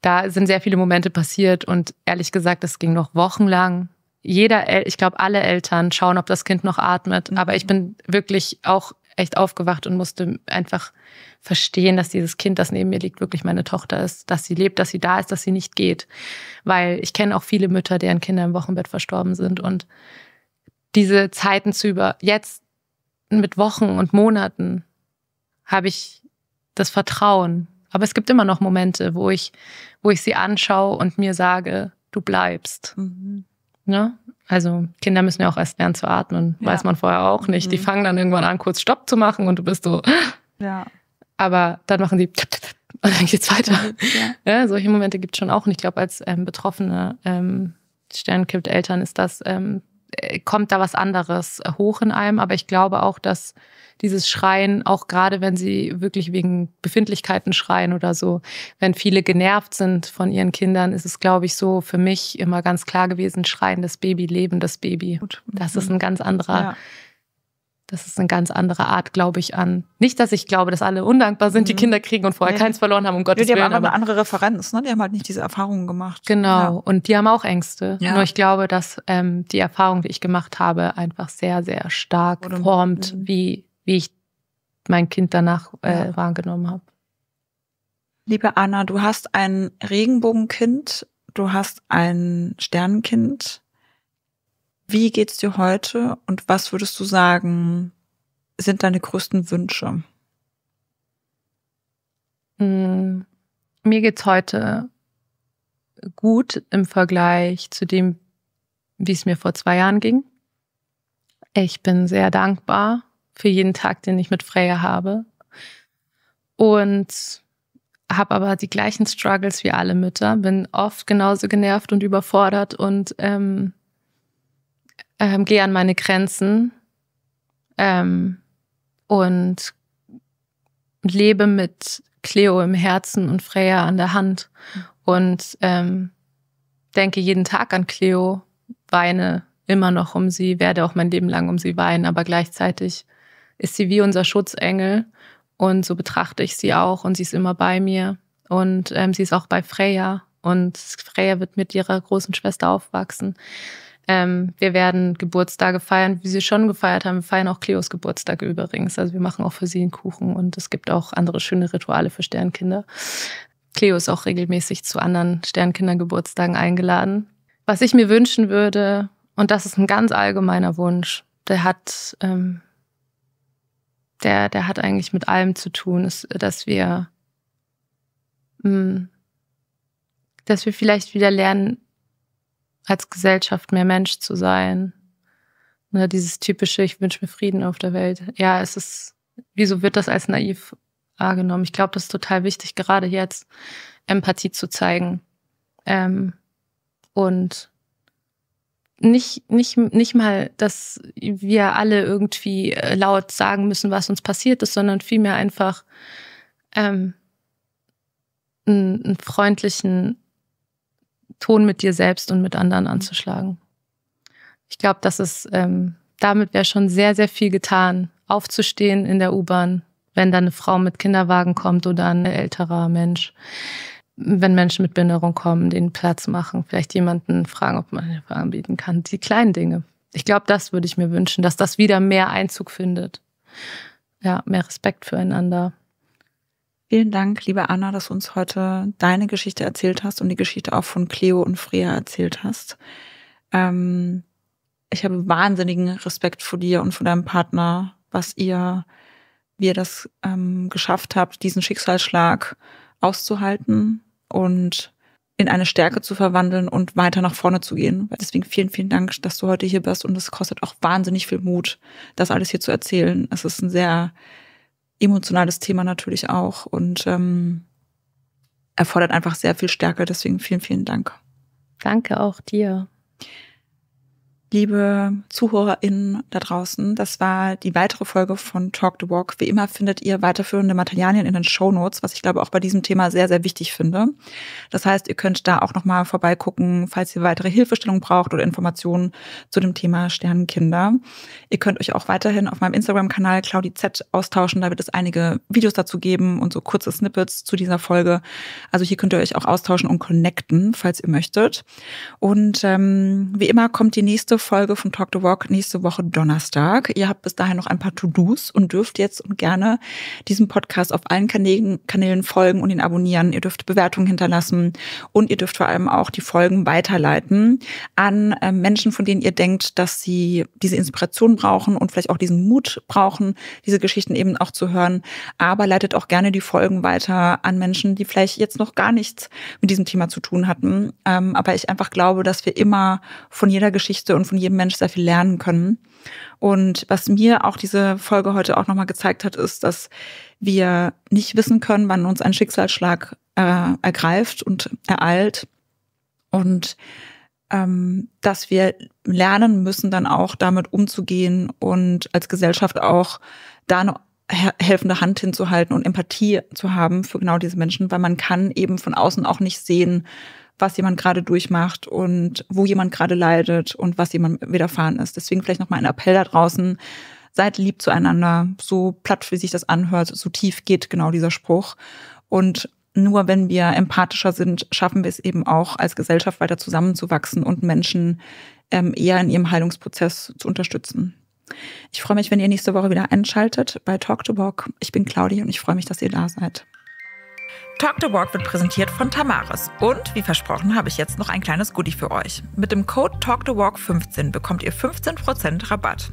da sind sehr viele Momente passiert und ehrlich gesagt, das ging noch wochenlang. Jeder, El ich glaube, alle Eltern schauen, ob das Kind noch atmet. Mhm. Aber ich bin wirklich auch echt aufgewacht und musste einfach verstehen, dass dieses Kind, das neben mir liegt, wirklich meine Tochter ist, dass sie lebt, dass sie da ist, dass sie nicht geht. Weil ich kenne auch viele Mütter, deren Kinder im Wochenbett verstorben sind und diese Zeiten zu über jetzt mit Wochen und Monaten habe ich das Vertrauen. Aber es gibt immer noch Momente, wo ich, wo ich sie anschaue und mir sage, du bleibst. Mhm. Ne? Also Kinder müssen ja auch erst lernen zu atmen, ja. weiß man vorher auch nicht. Mhm. Die fangen dann irgendwann an, kurz Stopp zu machen und du bist so. Ja. Aber dann machen sie und dann geht's weiter. Ja. ja solche Momente gibt es schon auch. Und ich glaube, als ähm, betroffene ähm, Sternkind-Eltern ist das ähm, äh, kommt da was anderes äh, hoch in einem. Aber ich glaube auch, dass dieses Schreien, auch gerade wenn sie wirklich wegen Befindlichkeiten schreien oder so, wenn viele genervt sind von ihren Kindern, ist es, glaube ich, so für mich immer ganz klar gewesen, schreien das Baby, leben das Baby. Gut. Das mhm. ist ein ganz anderer. Ja das ist eine ganz andere Art, glaube ich, an. Nicht, dass ich glaube, dass alle undankbar sind, mhm. die Kinder kriegen und vorher ja. keins verloren haben, um Gottes ja, die Willen. Die haben aber andere Referenz, ne? Die haben halt nicht diese Erfahrungen gemacht. Genau. Ja. Und die haben auch Ängste. Ja. Nur ich glaube, dass ähm, die Erfahrung, die ich gemacht habe, einfach sehr, sehr stark Oder, formt, mhm. wie, wie ich mein Kind danach äh, wahrgenommen habe.
Liebe Anna, du hast ein Regenbogenkind, du hast ein Sternenkind wie geht's dir heute und was würdest du sagen, sind deine größten Wünsche?
Hm, mir geht's heute gut im Vergleich zu dem, wie es mir vor zwei Jahren ging. Ich bin sehr dankbar für jeden Tag, den ich mit Freya habe. Und habe aber die gleichen Struggles wie alle Mütter, bin oft genauso genervt und überfordert und ähm, ähm, gehe an meine Grenzen ähm, und lebe mit Cleo im Herzen und Freya an der Hand und ähm, denke jeden Tag an Cleo, weine immer noch um sie, werde auch mein Leben lang um sie weinen, aber gleichzeitig ist sie wie unser Schutzengel und so betrachte ich sie auch und sie ist immer bei mir und ähm, sie ist auch bei Freya und Freya wird mit ihrer großen Schwester aufwachsen. Ähm, wir werden Geburtstage feiern, wie sie schon gefeiert haben. Wir feiern auch Cleos Geburtstag übrigens. Also wir machen auch für sie einen Kuchen und es gibt auch andere schöne Rituale für Sternkinder. Cleo ist auch regelmäßig zu anderen Sternkindergeburtstagen eingeladen. Was ich mir wünschen würde, und das ist ein ganz allgemeiner Wunsch, der hat, ähm, der, der hat eigentlich mit allem zu tun, ist, dass wir, mh, mm, dass wir vielleicht wieder lernen, als Gesellschaft mehr Mensch zu sein. Ne, dieses typische, ich wünsche mir Frieden auf der Welt. Ja, es ist, wieso wird das als naiv wahrgenommen? Ich glaube, das ist total wichtig, gerade jetzt Empathie zu zeigen. Ähm, und nicht, nicht, nicht mal, dass wir alle irgendwie äh, laut sagen müssen, was uns passiert ist, sondern vielmehr einfach ähm, einen, einen freundlichen Ton mit dir selbst und mit anderen mhm. anzuschlagen. Ich glaube, das ist, ähm, damit wäre schon sehr, sehr viel getan, aufzustehen in der U-Bahn, wenn da eine Frau mit Kinderwagen kommt oder ein älterer Mensch. Wenn Menschen mit Behinderung kommen, den Platz machen, vielleicht jemanden fragen, ob man Hilfe anbieten kann. Die kleinen Dinge. Ich glaube, das würde ich mir wünschen, dass das wieder mehr Einzug findet. Ja, mehr Respekt füreinander.
Vielen Dank, liebe Anna, dass du uns heute deine Geschichte erzählt hast und die Geschichte auch von Cleo und Freya erzählt hast. Ähm, ich habe wahnsinnigen Respekt vor dir und vor deinem Partner, was ihr, wie ihr das ähm, geschafft habt, diesen Schicksalsschlag auszuhalten und in eine Stärke zu verwandeln und weiter nach vorne zu gehen. Deswegen vielen, vielen Dank, dass du heute hier bist und es kostet auch wahnsinnig viel Mut, das alles hier zu erzählen. Es ist ein sehr emotionales Thema natürlich auch und ähm, erfordert einfach sehr viel Stärke. Deswegen vielen, vielen Dank. Danke auch dir liebe ZuhörerInnen da draußen, das war die weitere Folge von Talk the Walk. Wie immer findet ihr weiterführende Materialien in den Show Notes, was ich glaube auch bei diesem Thema sehr, sehr wichtig finde. Das heißt, ihr könnt da auch nochmal vorbeigucken, falls ihr weitere Hilfestellung braucht oder Informationen zu dem Thema Sternenkinder. Ihr könnt euch auch weiterhin auf meinem Instagram-Kanal ClaudiZ austauschen. Da wird es einige Videos dazu geben und so kurze Snippets zu dieser Folge. Also hier könnt ihr euch auch austauschen und connecten, falls ihr möchtet. Und ähm, wie immer kommt die nächste nächste Folge von Talk to Walk nächste Woche Donnerstag. Ihr habt bis dahin noch ein paar To-Dos und dürft jetzt und gerne diesem Podcast auf allen Kanälen, Kanälen folgen und ihn abonnieren. Ihr dürft Bewertungen hinterlassen und ihr dürft vor allem auch die Folgen weiterleiten an äh, Menschen, von denen ihr denkt, dass sie diese Inspiration brauchen und vielleicht auch diesen Mut brauchen, diese Geschichten eben auch zu hören. Aber leitet auch gerne die Folgen weiter an Menschen, die vielleicht jetzt noch gar nichts mit diesem Thema zu tun hatten. Ähm, aber ich einfach glaube, dass wir immer von jeder Geschichte und von jedem Mensch sehr viel lernen können. Und was mir auch diese Folge heute auch nochmal gezeigt hat, ist, dass wir nicht wissen können, wann uns ein Schicksalsschlag äh, ergreift und ereilt. Und ähm, dass wir lernen müssen, dann auch damit umzugehen und als Gesellschaft auch da eine helfende Hand hinzuhalten und Empathie zu haben für genau diese Menschen, weil man kann eben von außen auch nicht sehen, was jemand gerade durchmacht und wo jemand gerade leidet und was jemand widerfahren ist. Deswegen vielleicht nochmal ein Appell da draußen. Seid lieb zueinander. So platt, wie sich das anhört, so tief geht genau dieser Spruch. Und nur wenn wir empathischer sind, schaffen wir es eben auch als Gesellschaft weiter zusammenzuwachsen und Menschen ähm, eher in ihrem Heilungsprozess zu unterstützen. Ich freue mich, wenn ihr nächste Woche wieder einschaltet bei Talk to Walk. Ich bin Claudi und ich freue mich, dass ihr da seid. Talk to Walk wird präsentiert von Tamaris. Und wie versprochen, habe ich jetzt noch ein kleines Goodie für euch. Mit dem Code Talk to Walk 15 bekommt ihr 15% Rabatt.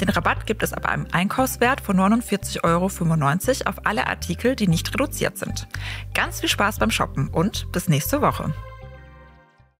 Den Rabatt gibt es ab einem Einkaufswert von 49,95 Euro auf alle Artikel,
die nicht reduziert sind. Ganz viel Spaß beim Shoppen und bis nächste Woche.